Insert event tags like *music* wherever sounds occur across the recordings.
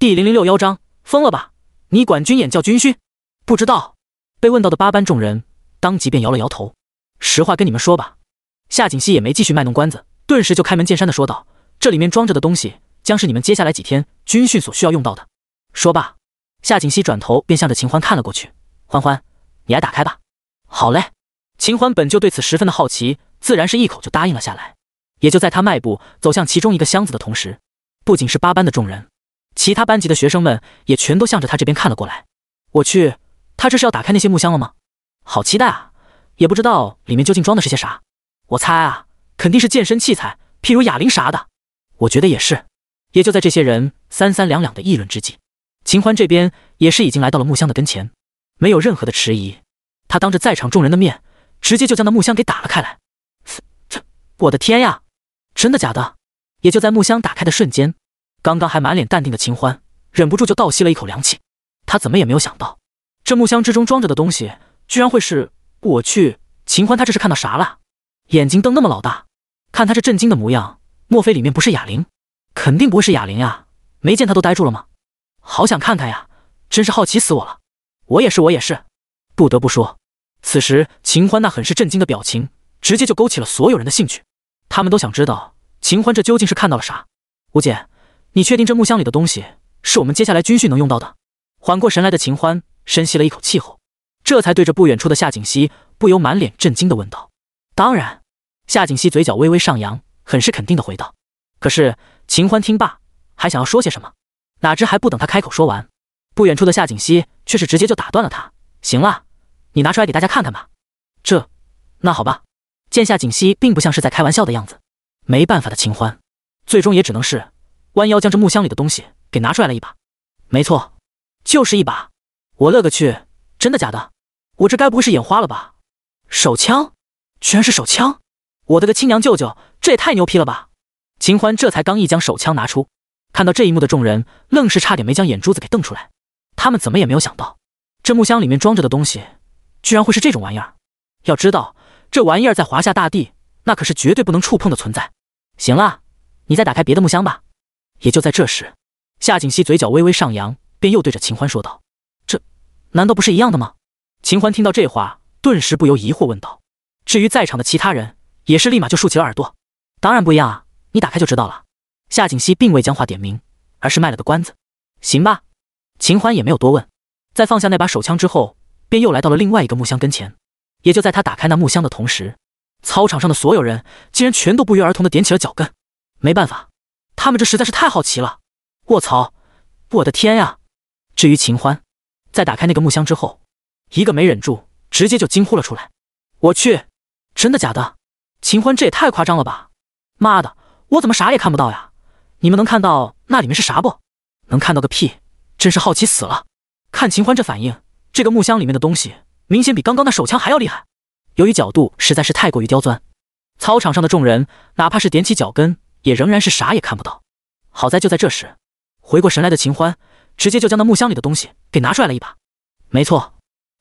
第零零六幺章，疯了吧？你管军演叫军训？不知道。被问到的八班众人当即便摇了摇头。实话跟你们说吧，夏锦溪也没继续卖弄关子，顿时就开门见山的说道：“这里面装着的东西，将是你们接下来几天军训所需要用到的。”说罢，夏锦溪转头便向着秦欢看了过去：“欢欢，你来打开吧。”“好嘞。”秦欢本就对此十分的好奇，自然是一口就答应了下来。也就在他迈步走向其中一个箱子的同时，不仅是八班的众人。其他班级的学生们也全都向着他这边看了过来。我去，他这是要打开那些木箱了吗？好期待啊！也不知道里面究竟装的是些啥。我猜啊，肯定是健身器材，譬如哑铃啥的。我觉得也是。也就在这些人三三两两的议论之际，秦欢这边也是已经来到了木箱的跟前，没有任何的迟疑，他当着在场众人的面，直接就将那木箱给打了开来。这，我的天呀！真的假的？也就在木箱打开的瞬间。刚刚还满脸淡定的秦欢，忍不住就倒吸了一口凉气。他怎么也没有想到，这木箱之中装着的东西，居然会是……我去！秦欢，他这是看到啥了？眼睛瞪那么老大，看他这震惊的模样，莫非里面不是哑铃？肯定不会是哑铃呀！没见他都呆住了吗？好想看看呀！真是好奇死我了！我也是，我也是。不得不说，此时秦欢那很是震惊的表情，直接就勾起了所有人的兴趣。他们都想知道秦欢这究竟是看到了啥。吴姐。你确定这木箱里的东西是我们接下来军训能用到的？缓过神来的秦欢深吸了一口气后，这才对着不远处的夏锦熙不由满脸震惊的问道：“当然。”夏锦熙嘴角微微上扬，很是肯定的回道：“可是……”秦欢听罢，还想要说些什么，哪知还不等他开口说完，不远处的夏锦熙却是直接就打断了他：“行了，你拿出来给大家看看吧。”“这……那好吧。”见夏锦熙并不像是在开玩笑的样子，没办法的秦欢，最终也只能是。弯腰将这木箱里的东西给拿出来了一把，没错，就是一把。我勒个去，真的假的？我这该不会是眼花了吧？手枪，居然是手枪！我的个亲娘舅舅，这也太牛批了吧！秦欢这才刚一将手枪拿出，看到这一幕的众人愣是差点没将眼珠子给瞪出来。他们怎么也没有想到，这木箱里面装着的东西居然会是这种玩意儿。要知道，这玩意儿在华夏大地那可是绝对不能触碰的存在。行了，你再打开别的木箱吧。也就在这时，夏锦溪嘴角微微上扬，便又对着秦欢说道：“这难道不是一样的吗？”秦欢听到这话，顿时不由疑惑问道。至于在场的其他人，也是立马就竖起了耳朵。当然不一样啊，你打开就知道了。夏锦溪并未将话点明，而是卖了个关子。行吧。秦欢也没有多问，在放下那把手枪之后，便又来到了另外一个木箱跟前。也就在他打开那木箱的同时，操场上的所有人竟然全都不约而同的点起了脚跟。没办法。他们这实在是太好奇了！卧槽，我的天呀！至于秦欢，在打开那个木箱之后，一个没忍住，直接就惊呼了出来：“我去，真的假的？秦欢这也太夸张了吧！妈的，我怎么啥也看不到呀？你们能看到那里面是啥不？能看到个屁！真是好奇死了！看秦欢这反应，这个木箱里面的东西明显比刚刚那手枪还要厉害。由于角度实在是太过于刁钻，操场上的众人哪怕是踮起脚跟。也仍然是啥也看不到。好在就在这时，回过神来的秦欢直接就将那木箱里的东西给拿出来了一把。没错，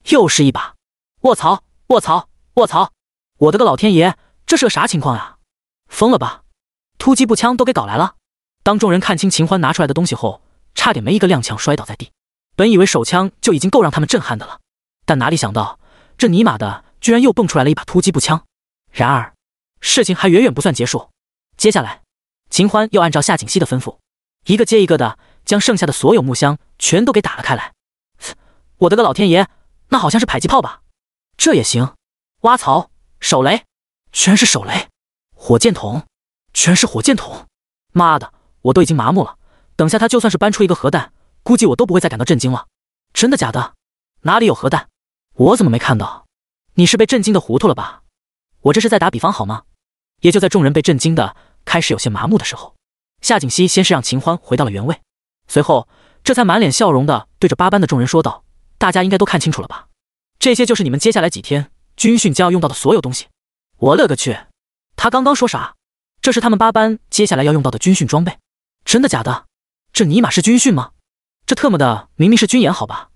又是一把！卧槽！卧槽！卧槽！我的个老天爷，这是个啥情况呀？疯了吧？突击步枪都给搞来了！当众人看清秦欢拿出来的东西后，差点没一个踉跄摔倒在地。本以为手枪就已经够让他们震撼的了，但哪里想到这尼玛的居然又蹦出来了一把突击步枪！然而，事情还远远不算结束，接下来。秦欢又按照夏锦熙的吩咐，一个接一个的将剩下的所有木箱全都给打了开来。我的个老天爷，那好像是迫击炮吧？这也行。挖槽，手雷，全是手雷。火箭筒，全是火箭筒。妈的，我都已经麻木了。等下他就算是搬出一个核弹，估计我都不会再感到震惊了。真的假的？哪里有核弹？我怎么没看到？你是被震惊的糊涂了吧？我这是在打比方好吗？也就在众人被震惊的。开始有些麻木的时候，夏锦溪先是让秦欢回到了原位，随后这才满脸笑容的对着八班的众人说道：“大家应该都看清楚了吧？这些就是你们接下来几天军训将要用到的所有东西。”我勒个去！他刚刚说啥？这是他们八班接下来要用到的军训装备？真的假的？这尼玛是军训吗？这特么的明明是军演好吧？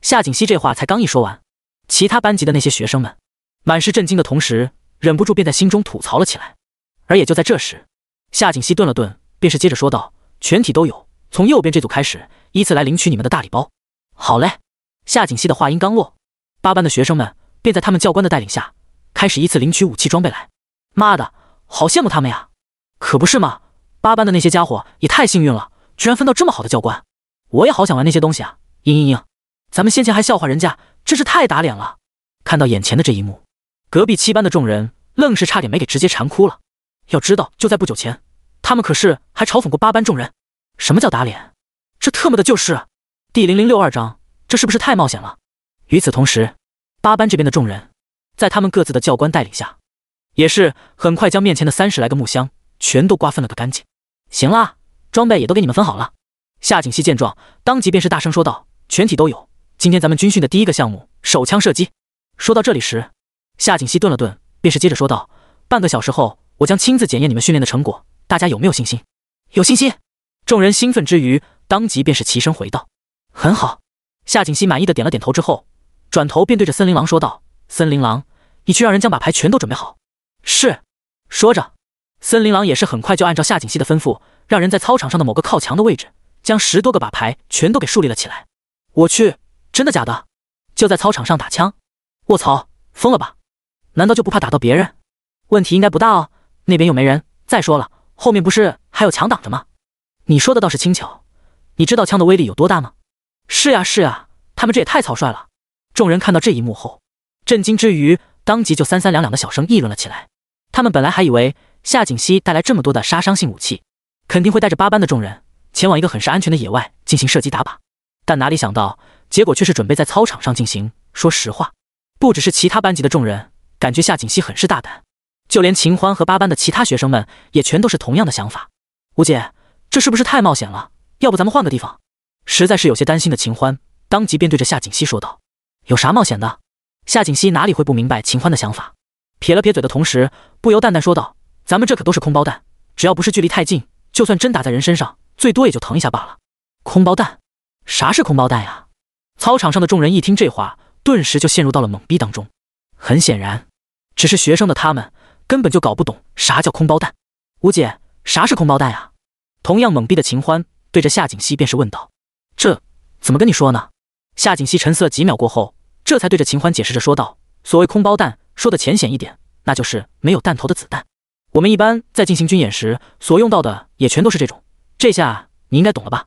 夏锦溪这话才刚一说完，其他班级的那些学生们满是震惊的同时，忍不住便在心中吐槽了起来。而也就在这时，夏锦熙顿了顿，便是接着说道：“全体都有，从右边这组开始，依次来领取你们的大礼包。”好嘞！夏锦熙的话音刚落，八班的学生们便在他们教官的带领下，开始依次领取武器装备来。妈的，好羡慕他们呀！可不是嘛，八班的那些家伙也太幸运了，居然分到这么好的教官。我也好想玩那些东西啊！嘤嘤嘤！咱们先前还笑话人家，真是太打脸了。看到眼前的这一幕，隔壁七班的众人愣是差点没给直接馋哭了。要知道，就在不久前。他们可是还嘲讽过八班众人，什么叫打脸？这特么的就是。第零零六二章，这是不是太冒险了？与此同时，八班这边的众人，在他们各自的教官带领下，也是很快将面前的三十来个木箱全都瓜分了个干净。行啦，装备也都给你们分好了。夏景熙见状，当即便是大声说道：“全体都有！今天咱们军训的第一个项目——手枪射击。”说到这里时，夏景熙顿了顿，便是接着说道：“半个小时后，我将亲自检验你们训练的成果。”大家有没有信心？有信心！众人兴奋之余，当即便是齐声回道：“很好。”夏锦溪满意的点了点头，之后转头便对着森林狼说道：“森林狼，你去让人将把牌全都准备好。”是说着，森林狼也是很快就按照夏锦溪的吩咐，让人在操场上的某个靠墙的位置，将十多个把牌全都给竖立了起来。我去，真的假的？就在操场上打枪？卧槽，疯了吧？难道就不怕打到别人？问题应该不大哦，那边又没人。再说了。后面不是还有墙挡着吗？你说的倒是轻巧，你知道枪的威力有多大吗？是呀是呀，他们这也太草率了。众人看到这一幕后，震惊之余，当即就三三两两的小声议论了起来。他们本来还以为夏锦熙带来这么多的杀伤性武器，肯定会带着八班的众人前往一个很是安全的野外进行射击打靶，但哪里想到结果却是准备在操场上进行。说实话，不只是其他班级的众人，感觉夏锦熙很是大胆。就连秦欢和八班的其他学生们也全都是同样的想法。吴姐，这是不是太冒险了？要不咱们换个地方？实在是有些担心的秦欢，当即便对着夏锦熙说道：“有啥冒险的？”夏锦熙哪里会不明白秦欢的想法，撇了撇嘴的同时，不由淡淡说道：“咱们这可都是空包弹，只要不是距离太近，就算真打在人身上，最多也就疼一下罢了。”空包弹？啥是空包弹呀？操场上的众人一听这话，顿时就陷入到了懵逼当中。很显然，只是学生的他们。根本就搞不懂啥叫空包弹，吴姐，啥是空包弹啊？同样懵逼的秦欢对着夏锦熙便是问道：“这怎么跟你说呢？”夏锦熙沉思了几秒过后，这才对着秦欢解释着说道：“所谓空包弹，说的浅显一点，那就是没有弹头的子弹。我们一般在进行军演时所用到的也全都是这种。这下你应该懂了吧？”“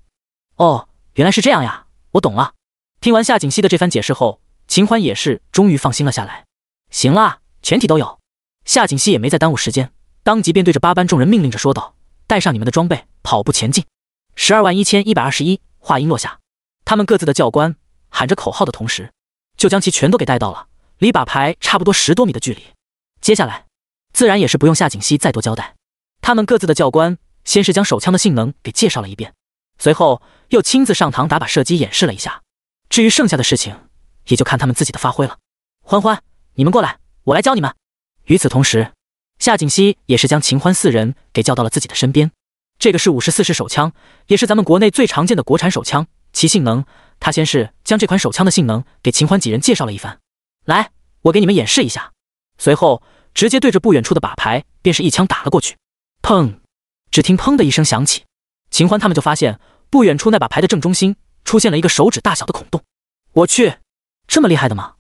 哦，原来是这样呀，我懂了。”听完夏锦熙的这番解释后，秦欢也是终于放心了下来。“行啦，全体都有。”夏锦溪也没再耽误时间，当即便对着八班众人命令着说道：“带上你们的装备，跑步前进。”十二万一千一百二十一。话音落下，他们各自的教官喊着口号的同时，就将其全都给带到了离靶牌差不多十多米的距离。接下来，自然也是不用夏锦溪再多交代，他们各自的教官先是将手枪的性能给介绍了一遍，随后又亲自上膛打靶射击演示了一下。至于剩下的事情，也就看他们自己的发挥了。欢欢，你们过来，我来教你们。与此同时，夏锦溪也是将秦欢四人给叫到了自己的身边。这个是五十四式手枪，也是咱们国内最常见的国产手枪。其性能，他先是将这款手枪的性能给秦欢几人介绍了一番。来，我给你们演示一下。随后，直接对着不远处的靶牌，便是一枪打了过去。砰！只听砰的一声响起，秦欢他们就发现不远处那把牌的正中心出现了一个手指大小的孔洞。我去，这么厉害的吗？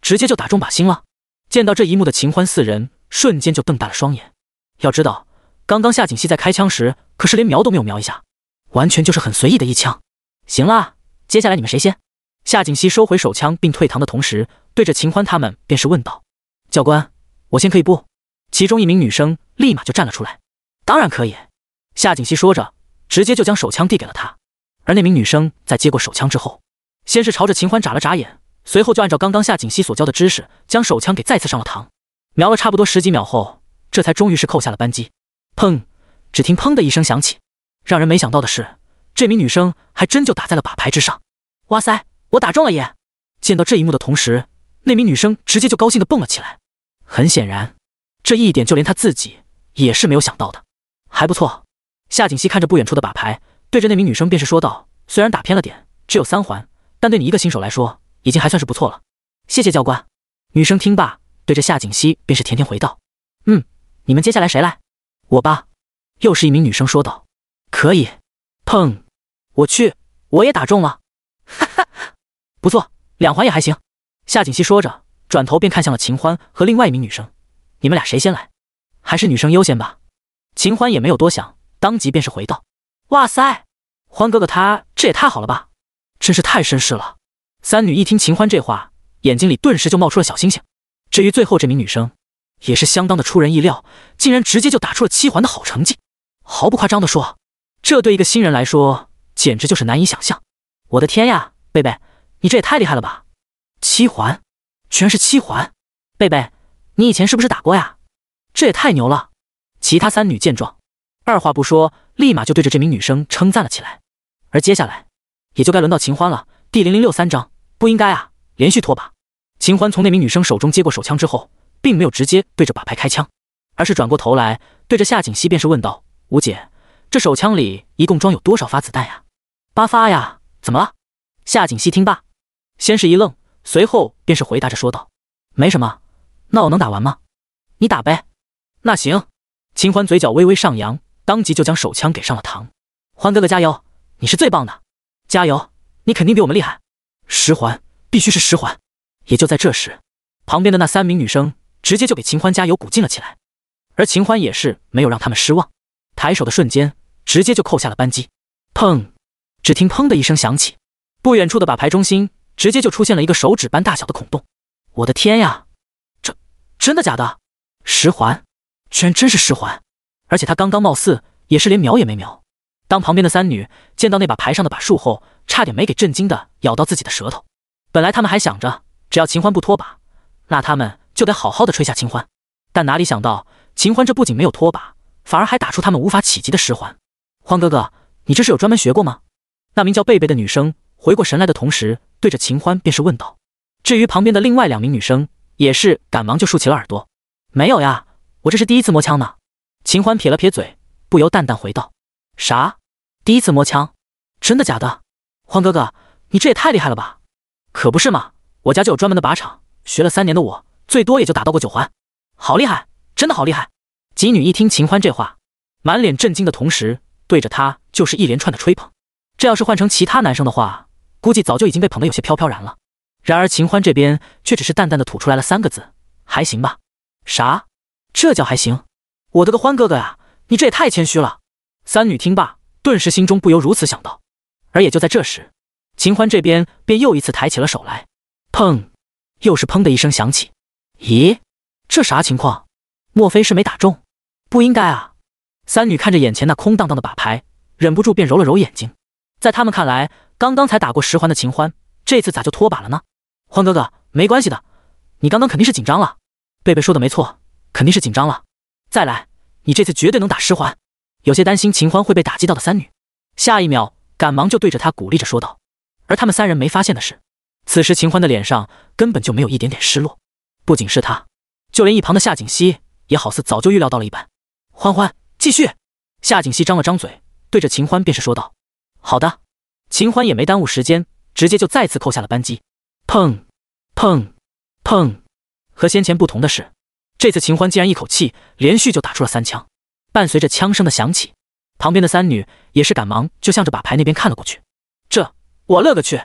直接就打中靶心了。见到这一幕的秦欢四人瞬间就瞪大了双眼。要知道，刚刚夏锦熙在开枪时可是连瞄都没有瞄一下，完全就是很随意的一枪。行啦，接下来你们谁先？夏锦熙收回手枪并退堂的同时，对着秦欢他们便是问道：“教官，我先可以不？”其中一名女生立马就站了出来：“当然可以。”夏锦熙说着，直接就将手枪递给了她。而那名女生在接过手枪之后，先是朝着秦欢眨了眨眼。随后就按照刚刚夏锦熙所教的知识，将手枪给再次上了膛，瞄了差不多十几秒后，这才终于是扣下了扳机。砰！只听砰的一声响起，让人没想到的是，这名女生还真就打在了靶牌之上。哇塞，我打中了耶！见到这一幕的同时，那名女生直接就高兴的蹦了起来。很显然，这一点就连她自己也是没有想到的。还不错，夏锦熙看着不远处的靶牌，对着那名女生便是说道：“虽然打偏了点，只有三环，但对你一个新手来说。”已经还算是不错了，谢谢教官。女生听罢，对着夏锦溪便是甜甜回道：“嗯，你们接下来谁来？我吧。”又是一名女生说道：“可以。”砰！我去，我也打中了！哈哈，不错，两环也还行。夏锦溪说着，转头便看向了秦欢和另外一名女生：“你们俩谁先来？还是女生优先吧。”秦欢也没有多想，当即便是回道：“哇塞，欢哥哥他这也太好了吧，真是太绅士了。”三女一听秦欢这话，眼睛里顿时就冒出了小星星。至于最后这名女生，也是相当的出人意料，竟然直接就打出了七环的好成绩。毫不夸张的说，这对一个新人来说，简直就是难以想象。我的天呀，贝贝，你这也太厉害了吧！七环，全是七环！贝贝，你以前是不是打过呀？这也太牛了！其他三女见状，二话不说，立马就对着这名女生称赞了起来。而接下来，也就该轮到秦欢了。第零零六三章。不应该啊！连续拖把。秦欢从那名女生手中接过手枪之后，并没有直接对着靶牌开枪，而是转过头来，对着夏锦熙便是问道：“吴姐，这手枪里一共装有多少发子弹呀？”“八发呀，怎么了？”夏锦熙听罢，先是一愣，随后便是回答着说道：“没什么，那我能打完吗？”“你打呗。”“那行。”秦欢嘴角微微上扬，当即就将手枪给上了膛。“欢哥哥加油，你是最棒的！加油，你肯定比我们厉害。”十环必须是十环！也就在这时，旁边的那三名女生直接就给秦欢加油鼓劲了起来，而秦欢也是没有让他们失望，抬手的瞬间直接就扣下了扳机，砰！只听砰的一声响起，不远处的靶牌中心直接就出现了一个手指般大小的孔洞。我的天呀，这真的假的？十环，居然真是十环！而且他刚刚貌似也是连瞄也没瞄。当旁边的三女见到那把牌上的把数后，差点没给震惊的咬到自己的舌头。本来他们还想着，只要秦欢不拖把，那他们就得好好的吹下秦欢。但哪里想到，秦欢这不仅没有拖把，反而还打出他们无法企及的十环。欢哥哥，你这是有专门学过吗？那名叫贝贝的女生回过神来的同时，对着秦欢便是问道。至于旁边的另外两名女生，也是赶忙就竖起了耳朵。没有呀，我这是第一次摸枪呢。秦欢撇了撇嘴，不由淡淡回道：“啥？第一次摸枪？真的假的？”欢哥哥，你这也太厉害了吧！可不是嘛，我家就有专门的靶场，学了三年的我，最多也就打到过九环，好厉害，真的好厉害！吉女一听秦欢这话，满脸震惊的同时，对着他就是一连串的吹捧。这要是换成其他男生的话，估计早就已经被捧得有些飘飘然了。然而秦欢这边却只是淡淡的吐出来了三个字：“还行吧。”啥？这叫还行？我的个欢哥哥呀，你这也太谦虚了！三女听罢，顿时心中不由如此想到。而也就在这时，秦欢这边便又一次抬起了手来，砰，又是砰的一声响起。咦，这啥情况？莫非是没打中？不应该啊！三女看着眼前那空荡荡的靶牌，忍不住便揉了揉眼睛。在他们看来，刚刚才打过十环的秦欢，这次咋就脱靶了呢？欢哥哥，没关系的，你刚刚肯定是紧张了。贝贝说的没错，肯定是紧张了。再来，你这次绝对能打十环。有些担心秦欢会被打击到的三女，下一秒。赶忙就对着他鼓励着说道，而他们三人没发现的是，此时秦欢的脸上根本就没有一点点失落。不仅是他，就连一旁的夏锦熙也好似早就预料到了一般。欢欢，继续！夏景熙张了张嘴，对着秦欢便是说道：“好的。”秦欢也没耽误时间，直接就再次扣下了扳机。砰，砰，砰！和先前不同的是，这次秦欢竟然一口气连续就打出了三枪，伴随着枪声的响起。旁边的三女也是赶忙就向着靶牌那边看了过去，这我勒个去，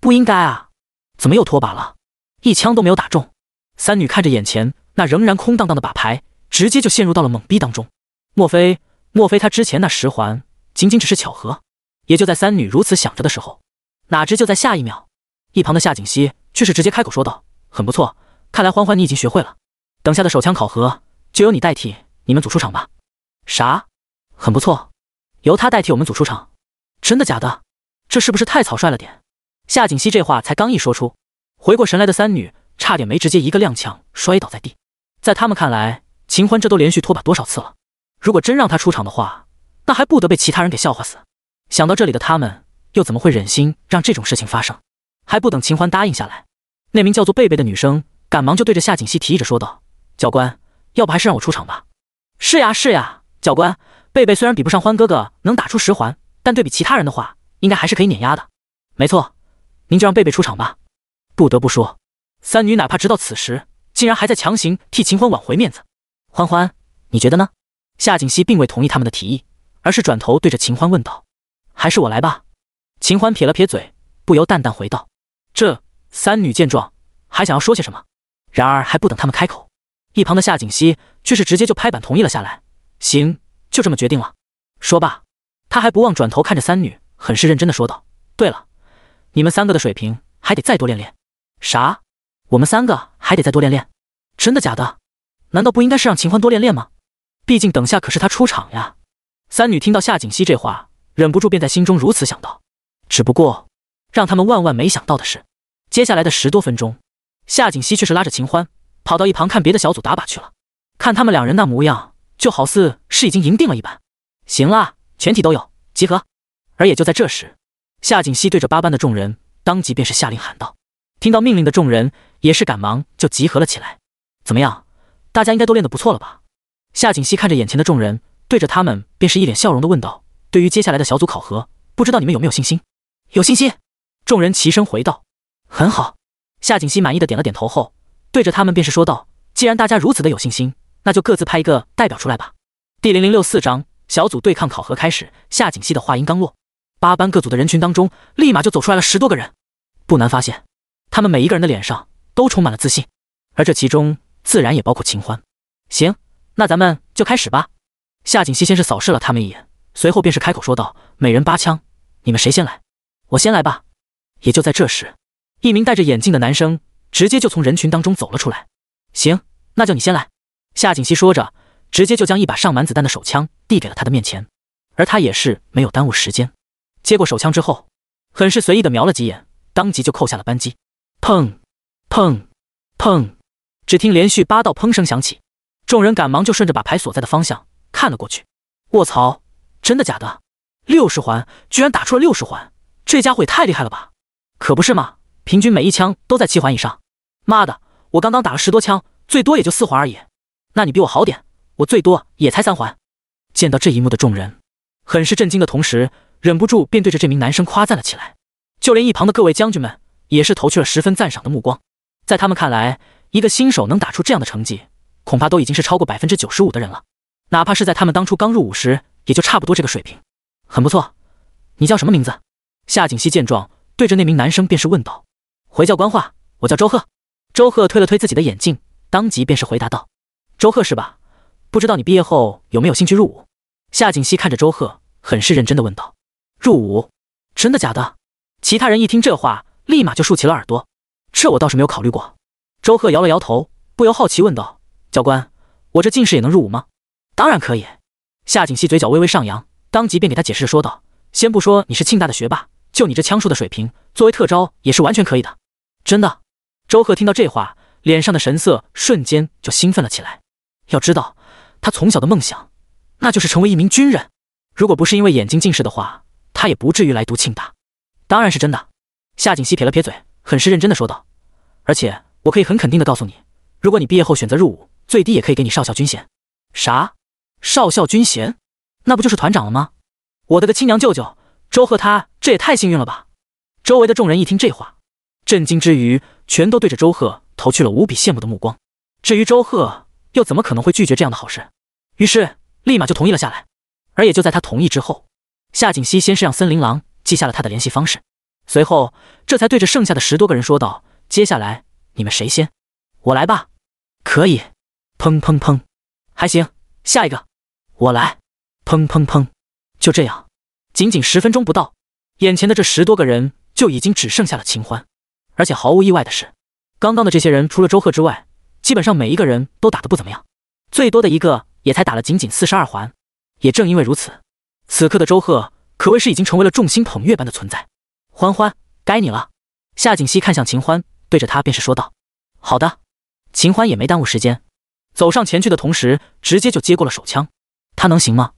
不应该啊！怎么又脱靶了？一枪都没有打中。三女看着眼前那仍然空荡荡的靶牌，直接就陷入到了懵逼当中。莫非莫非他之前那十环仅仅只是巧合？也就在三女如此想着的时候，哪知就在下一秒，一旁的夏锦熙却是直接开口说道：“很不错，看来欢欢你已经学会了。等下的手枪考核就由你代替你们组出场吧。”啥？很不错，由他代替我们组出场，真的假的？这是不是太草率了点？夏锦熙这话才刚一说出，回过神来的三女差点没直接一个踉跄摔倒在地。在他们看来，秦欢这都连续拖把多少次了？如果真让他出场的话，那还不得被其他人给笑话死？想到这里的他们，又怎么会忍心让这种事情发生？还不等秦欢答应下来，那名叫做贝贝的女生赶忙就对着夏锦熙提议着说道：“教官，要不还是让我出场吧？”“是呀，是呀，教官。”贝贝虽然比不上欢哥哥能打出十环，但对比其他人的话，应该还是可以碾压的。没错，您就让贝贝出场吧。不得不说，三女哪怕直到此时，竟然还在强行替秦欢挽回面子。欢欢，你觉得呢？夏锦熙并未同意他们的提议，而是转头对着秦欢问道：“还是我来吧。”秦欢撇了撇嘴，不由淡淡回道：“这……”三女见状，还想要说些什么，然而还不等他们开口，一旁的夏锦熙却是直接就拍板同意了下来：“行。”就这么决定了，说罢，他还不忘转头看着三女，很是认真的说道：“对了，你们三个的水平还得再多练练。”“啥？我们三个还得再多练练？真的假的？难道不应该是让秦欢多练练吗？毕竟等下可是他出场呀。”三女听到夏锦熙这话，忍不住便在心中如此想到。只不过，让他们万万没想到的是，接下来的十多分钟，夏锦熙却是拉着秦欢跑到一旁看别的小组打靶去了。看他们两人那模样。就好似是已经赢定了一般。行啦，全体都有，集合。而也就在这时，夏锦熙对着八班的众人当即便是下令喊道：“听到命令的众人也是赶忙就集合了起来。”怎么样？大家应该都练得不错了吧？夏锦熙看着眼前的众人，对着他们便是一脸笑容的问道：“对于接下来的小组考核，不知道你们有没有信心？”“有信心！”众人齐声回道。“很好。”夏锦熙满意的点了点头后，对着他们便是说道：“既然大家如此的有信心。”那就各自派一个代表出来吧。第零零六四章小组对抗考核开始。夏锦溪的话音刚落，八班各组的人群当中立马就走出来了十多个人。不难发现，他们每一个人的脸上都充满了自信，而这其中自然也包括秦欢。行，那咱们就开始吧。夏锦溪先是扫视了他们一眼，随后便是开口说道：“每人八枪，你们谁先来？我先来吧。”也就在这时，一名戴着眼镜的男生直接就从人群当中走了出来。行，那就你先来。夏锦熙说着，直接就将一把上满子弹的手枪递给了他的面前，而他也是没有耽误时间，接过手枪之后，很是随意的瞄了几眼，当即就扣下了扳机，砰，砰，砰！只听连续八道砰声响起，众人赶忙就顺着把牌所在的方向看了过去。卧槽，真的假的？六十环居然打出了六十环，这家伙也太厉害了吧？可不是吗？平均每一枪都在七环以上。妈的，我刚刚打了十多枪，最多也就四环而已。那你比我好点，我最多也才三环。见到这一幕的众人，很是震惊的同时，忍不住便对着这名男生夸赞了起来。就连一旁的各位将军们，也是投去了十分赞赏的目光。在他们看来，一个新手能打出这样的成绩，恐怕都已经是超过百分之九十五的人了。哪怕是在他们当初刚入伍时，也就差不多这个水平。很不错，你叫什么名字？夏景溪见状，对着那名男生便是问道：“回教官话，我叫周贺。”周贺推了推自己的眼镜，当即便是回答道。周贺是吧？不知道你毕业后有没有兴趣入伍？夏景溪看着周贺，很是认真的问道：“入伍？真的假的？”其他人一听这话，立马就竖起了耳朵。这我倒是没有考虑过。周贺摇了摇头，不由好奇问道：“教官，我这近视也能入伍吗？”“当然可以。”夏景溪嘴角微微上扬，当即便给他解释着说道：“先不说你是庆大的学霸，就你这枪术的水平，作为特招也是完全可以的。”“真的？”周贺听到这话，脸上的神色瞬间就兴奋了起来。要知道，他从小的梦想，那就是成为一名军人。如果不是因为眼睛近视的话，他也不至于来读庆大。当然是真的。夏景溪撇了撇嘴，很是认真的说道：“而且我可以很肯定的告诉你，如果你毕业后选择入伍，最低也可以给你少校军衔。啥？少校军衔？那不就是团长了吗？我的个亲娘舅舅，周贺他这也太幸运了吧！”周围的众人一听这话，震惊之余，全都对着周贺投去了无比羡慕的目光。至于周贺。又怎么可能会拒绝这样的好事？于是立马就同意了下来。而也就在他同意之后，夏锦溪先是让森林狼记下了他的联系方式，随后这才对着剩下的十多个人说道：“接下来你们谁先？我来吧。可以。砰砰砰，还行。下一个，我来。砰砰砰。就这样，仅仅十分钟不到，眼前的这十多个人就已经只剩下了秦欢。而且毫无意外的是，刚刚的这些人除了周贺之外。”基本上每一个人都打得不怎么样，最多的一个也才打了仅仅四十二环。也正因为如此，此刻的周贺可谓是已经成为了众星捧月般的存在。欢欢，该你了。夏锦溪看向秦欢，对着他便是说道：“好的。”秦欢也没耽误时间，走上前去的同时，直接就接过了手枪。他能行吗？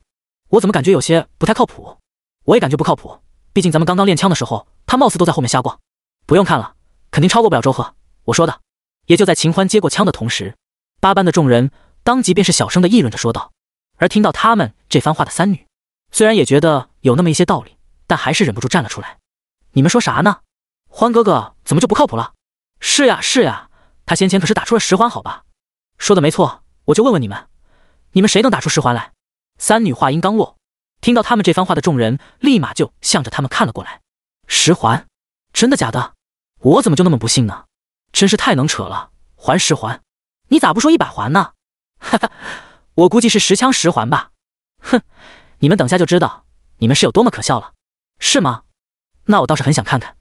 我怎么感觉有些不太靠谱？我也感觉不靠谱。毕竟咱们刚刚练枪的时候，他貌似都在后面瞎逛。不用看了，肯定超过不了周贺。我说的。也就在秦欢接过枪的同时，八班的众人当即便是小声的议论着说道。而听到他们这番话的三女，虽然也觉得有那么一些道理，但还是忍不住站了出来：“你们说啥呢？欢哥哥怎么就不靠谱了？”“是呀，是呀，他先前可是打出了十环，好吧？”“说的没错，我就问问你们，你们谁能打出十环来？”三女话音刚落，听到他们这番话的众人立马就向着他们看了过来：“十环？真的假的？我怎么就那么不信呢？”真是太能扯了，还十环，你咋不说一百环呢？哈哈，我估计是十枪十环吧。哼，你们等下就知道你们是有多么可笑了，是吗？那我倒是很想看看。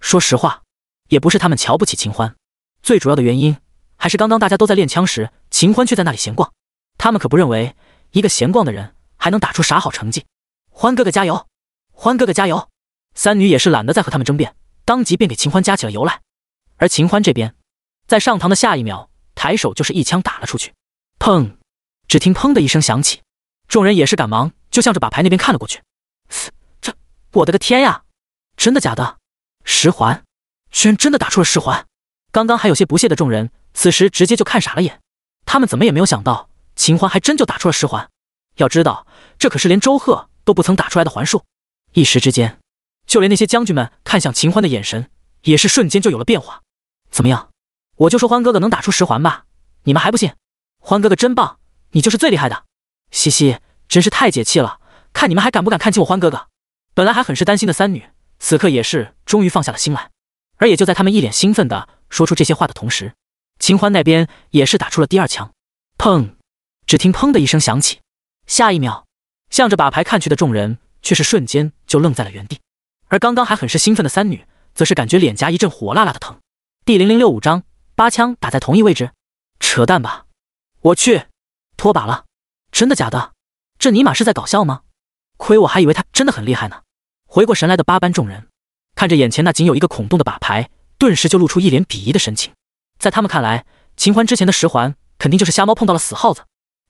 说实话，也不是他们瞧不起秦欢，最主要的原因还是刚刚大家都在练枪时，秦欢却在那里闲逛，他们可不认为一个闲逛的人还能打出啥好成绩。欢哥哥加油！欢哥哥加油！三女也是懒得再和他们争辩，当即便给秦欢加起了油来。而秦欢这边，在上膛的下一秒，抬手就是一枪打了出去，砰！只听砰的一声响起，众人也是赶忙就向着把牌那边看了过去。这，我的个天呀！真的假的？十环，居然真的打出了十环！刚刚还有些不屑的众人，此时直接就看傻了眼。他们怎么也没有想到，秦欢还真就打出了十环。要知道，这可是连周贺都不曾打出来的环数。一时之间，就连那些将军们看向秦欢的眼神，也是瞬间就有了变化。怎么样？我就说欢哥哥能打出十环吧，你们还不信？欢哥哥真棒，你就是最厉害的，嘻嘻，真是太解气了！看你们还敢不敢看清我欢哥哥？本来还很是担心的三女，此刻也是终于放下了心来。而也就在他们一脸兴奋的说出这些话的同时，秦欢那边也是打出了第二枪，砰！只听砰的一声响起，下一秒，向着靶牌看去的众人却是瞬间就愣在了原地。而刚刚还很是兴奋的三女，则是感觉脸颊一阵火辣辣的疼。第零零六五章八枪打在同一位置，扯淡吧！我去，脱靶了！真的假的？这尼玛是在搞笑吗？亏我还以为他真的很厉害呢！回过神来的八班众人，看着眼前那仅有一个孔洞的靶牌，顿时就露出一脸鄙夷的神情。在他们看来，秦欢之前的十环肯定就是瞎猫碰到了死耗子，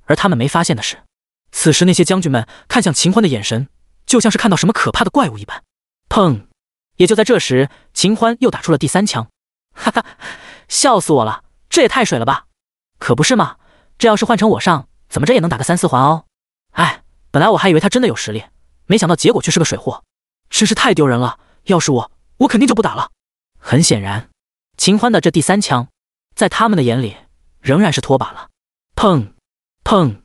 而他们没发现的是，此时那些将军们看向秦欢的眼神，就像是看到什么可怕的怪物一般。砰！也就在这时，秦欢又打出了第三枪。哈 *laughs* 哈，笑死我了！这也太水了吧？可不是嘛！这要是换成我上，怎么着也能打个三四环哦。哎，本来我还以为他真的有实力，没想到结果却是个水货，真是太丢人了！要是我，我肯定就不打了。很显然，秦欢的这第三枪，在他们的眼里仍然是拖把了。砰，砰，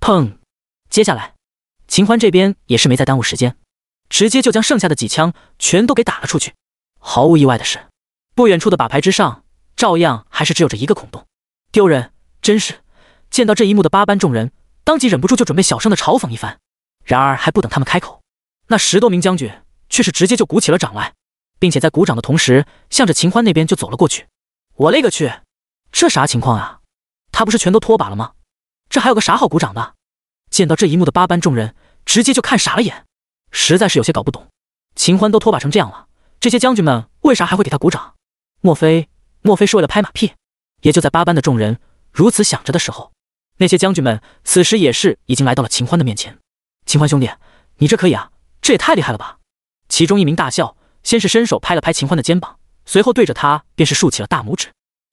砰！接下来，秦欢这边也是没再耽误时间，直接就将剩下的几枪全都给打了出去。毫无意外的是。不远处的靶牌之上，照样还是只有这一个孔洞，丢人，真是！见到这一幕的八班众人，当即忍不住就准备小声的嘲讽一番。然而还不等他们开口，那十多名将军却是直接就鼓起了掌来，并且在鼓掌的同时，向着秦欢那边就走了过去。我勒个去，这啥情况啊？他不是全都脱靶了吗？这还有个啥好鼓掌的？见到这一幕的八班众人，直接就看傻了眼，实在是有些搞不懂，秦欢都脱靶成这样了，这些将军们为啥还会给他鼓掌？莫非莫非是为了拍马屁？也就在八班的众人如此想着的时候，那些将军们此时也是已经来到了秦欢的面前。秦欢兄弟，你这可以啊，这也太厉害了吧！其中一名大笑，先是伸手拍了拍秦欢的肩膀，随后对着他便是竖起了大拇指。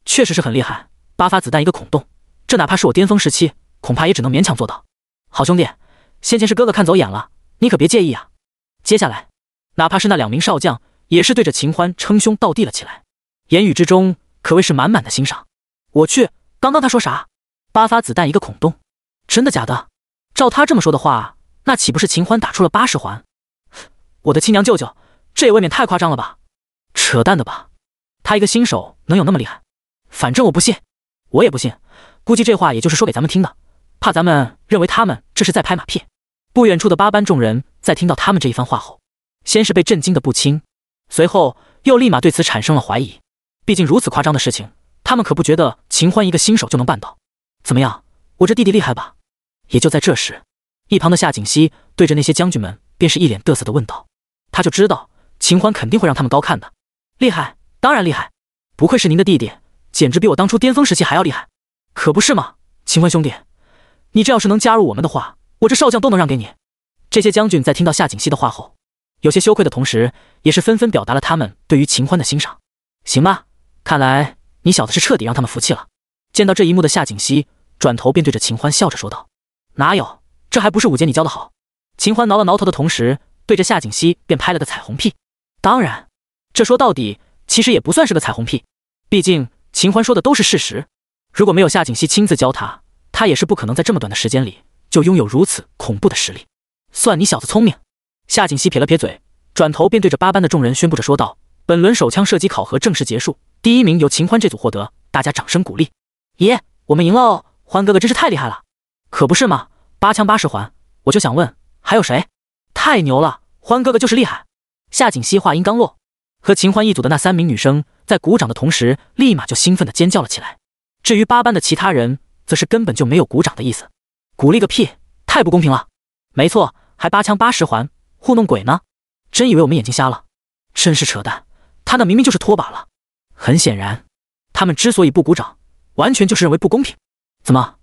确实是很厉害，八发子弹一个孔洞，这哪怕是我巅峰时期，恐怕也只能勉强做到。好兄弟，先前是哥哥看走眼了，你可别介意啊。接下来，哪怕是那两名少将，也是对着秦欢称兄道弟了起来。言语之中可谓是满满的欣赏。我去，刚刚他说啥？八发子弹一个孔洞，真的假的？照他这么说的话，那岂不是秦欢打出了八十环？我的亲娘舅舅，这也未免太夸张了吧？扯淡的吧？他一个新手能有那么厉害？反正我不信，我也不信。估计这话也就是说给咱们听的，怕咱们认为他们这是在拍马屁。不远处的八班众人在听到他们这一番话后，先是被震惊的不轻，随后又立马对此产生了怀疑。毕竟如此夸张的事情，他们可不觉得秦欢一个新手就能办到。怎么样，我这弟弟厉害吧？也就在这时，一旁的夏锦熙对着那些将军们便是一脸嘚瑟的问道：“他就知道秦欢肯定会让他们高看的，厉害当然厉害，不愧是您的弟弟，简直比我当初巅峰时期还要厉害，可不是吗？秦欢兄弟，你这要是能加入我们的话，我这少将都能让给你。”这些将军在听到夏锦熙的话后，有些羞愧的同时，也是纷纷表达了他们对于秦欢的欣赏。行吧。看来你小子是彻底让他们服气了。见到这一幕的夏锦熙转头便对着秦欢笑着说道：“哪有，这还不是武杰你教的好？”秦欢挠了挠头的同时，对着夏锦熙便拍了个彩虹屁。当然，这说到底其实也不算是个彩虹屁，毕竟秦欢说的都是事实。如果没有夏锦熙亲自教他，他也是不可能在这么短的时间里就拥有如此恐怖的实力。算你小子聪明！夏锦熙撇了撇嘴，转头便对着八班的众人宣布着说道：“本轮手枪射击考核正式结束。”第一名由秦欢这组获得，大家掌声鼓励。爷，我们赢了哦！欢哥哥真是太厉害了，可不是吗？八枪八十环，我就想问，还有谁？太牛了，欢哥哥就是厉害！夏锦溪话音刚落，和秦欢一组的那三名女生在鼓掌的同时，立马就兴奋地尖叫了起来。至于八班的其他人，则是根本就没有鼓掌的意思，鼓励个屁！太不公平了！没错，还八枪八十环，糊弄鬼呢？真以为我们眼睛瞎了？真是扯淡！他那明明就是拖把了。很显然，他们之所以不鼓掌，完全就是认为不公平。怎么，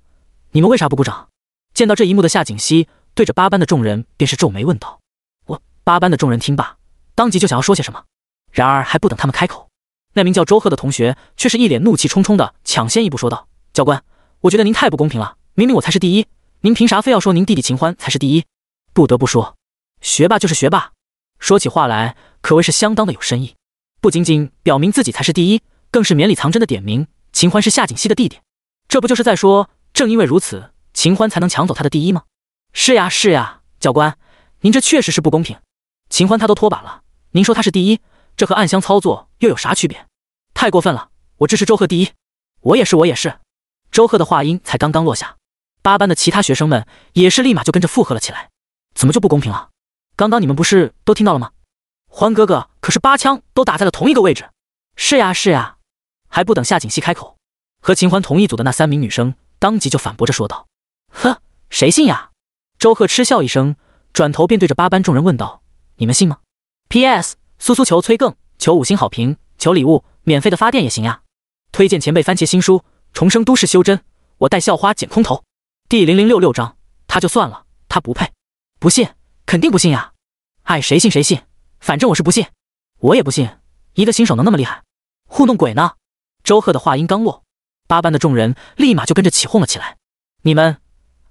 你们为啥不鼓掌？见到这一幕的夏锦溪，对着八班的众人便是皱眉问道：“我八班的众人听罢，当即就想要说些什么，然而还不等他们开口，那名叫周贺的同学却是一脸怒气冲冲的抢先一步说道：‘教官，我觉得您太不公平了，明明我才是第一，您凭啥非要说您弟弟秦欢才是第一？’不得不说，学霸就是学霸，说起话来可谓是相当的有深意。”不仅仅表明自己才是第一，更是绵里藏针的点名。秦欢是夏锦溪的弟弟，这不就是在说，正因为如此，秦欢才能抢走他的第一吗？是呀，是呀，教官，您这确实是不公平。秦欢他都脱靶了，您说他是第一，这和暗箱操作又有啥区别？太过分了！我支持周贺第一，我也是，我也是。周贺的话音才刚刚落下，八班的其他学生们也是立马就跟着附和了起来。怎么就不公平了？刚刚你们不是都听到了吗？欢哥哥可是八枪都打在了同一个位置。是呀是呀，还不等夏锦溪开口，和秦欢同一组的那三名女生当即就反驳着说道：“呵，谁信呀？”周贺嗤笑一声，转头便对着八班众人问道：“你们信吗？”P.S. 苏苏求催更，求五星好评，求礼物，免费的发电也行呀。推荐前辈番茄新书《重生都市修真》，我带校花捡空投。第零零六六章，他就算了，他不配。不信，肯定不信呀。爱谁信谁信。反正我是不信，我也不信，一个新手能那么厉害，糊弄鬼呢？周贺的话音刚落，八班的众人立马就跟着起哄了起来。你们，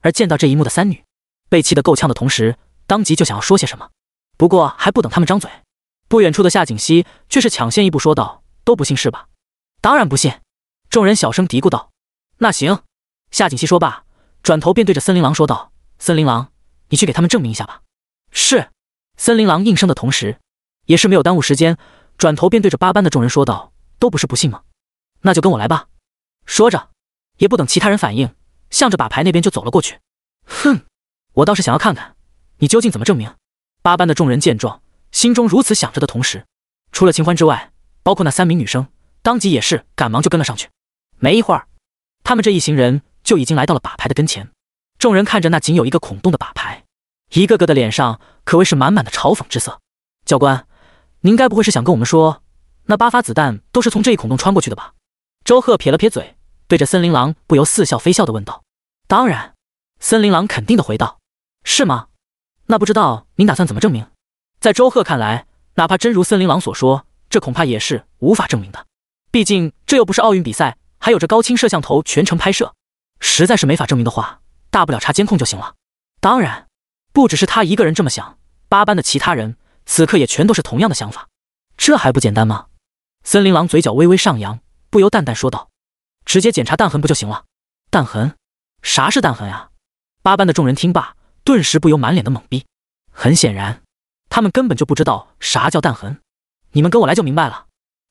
而见到这一幕的三女，被气得够呛的同时，当即就想要说些什么，不过还不等他们张嘴，不远处的夏锦熙却是抢先一步说道：“都不信是吧？当然不信。”众人小声嘀咕道：“那行。”夏锦熙说罢，转头便对着森林狼说道：“森林狼，你去给他们证明一下吧。”是。森林狼应声的同时，也是没有耽误时间，转头便对着八班的众人说道：“都不是不信吗？那就跟我来吧。”说着，也不等其他人反应，向着把牌那边就走了过去。哼，我倒是想要看看你究竟怎么证明。八班的众人见状，心中如此想着的同时，除了秦欢之外，包括那三名女生，当即也是赶忙就跟了上去。没一会儿，他们这一行人就已经来到了把牌的跟前。众人看着那仅有一个孔洞的把牌。一个个的脸上可谓是满满的嘲讽之色。教官，您该不会是想跟我们说，那八发子弹都是从这一孔洞穿过去的吧？周贺撇了撇嘴，对着森林狼不由似笑非笑的问道：“当然。”森林狼肯定的回道：“是吗？那不知道您打算怎么证明？”在周贺看来，哪怕真如森林狼所说，这恐怕也是无法证明的。毕竟这又不是奥运比赛，还有着高清摄像头全程拍摄，实在是没法证明的话，大不了查监控就行了。当然。不只是他一个人这么想，八班的其他人此刻也全都是同样的想法。这还不简单吗？森林狼嘴角微微上扬，不由淡淡说道：“直接检查弹痕不就行了？”弹痕？啥是弹痕啊？八班的众人听罢，顿时不由满脸的懵逼。很显然，他们根本就不知道啥叫弹痕。你们跟我来就明白了。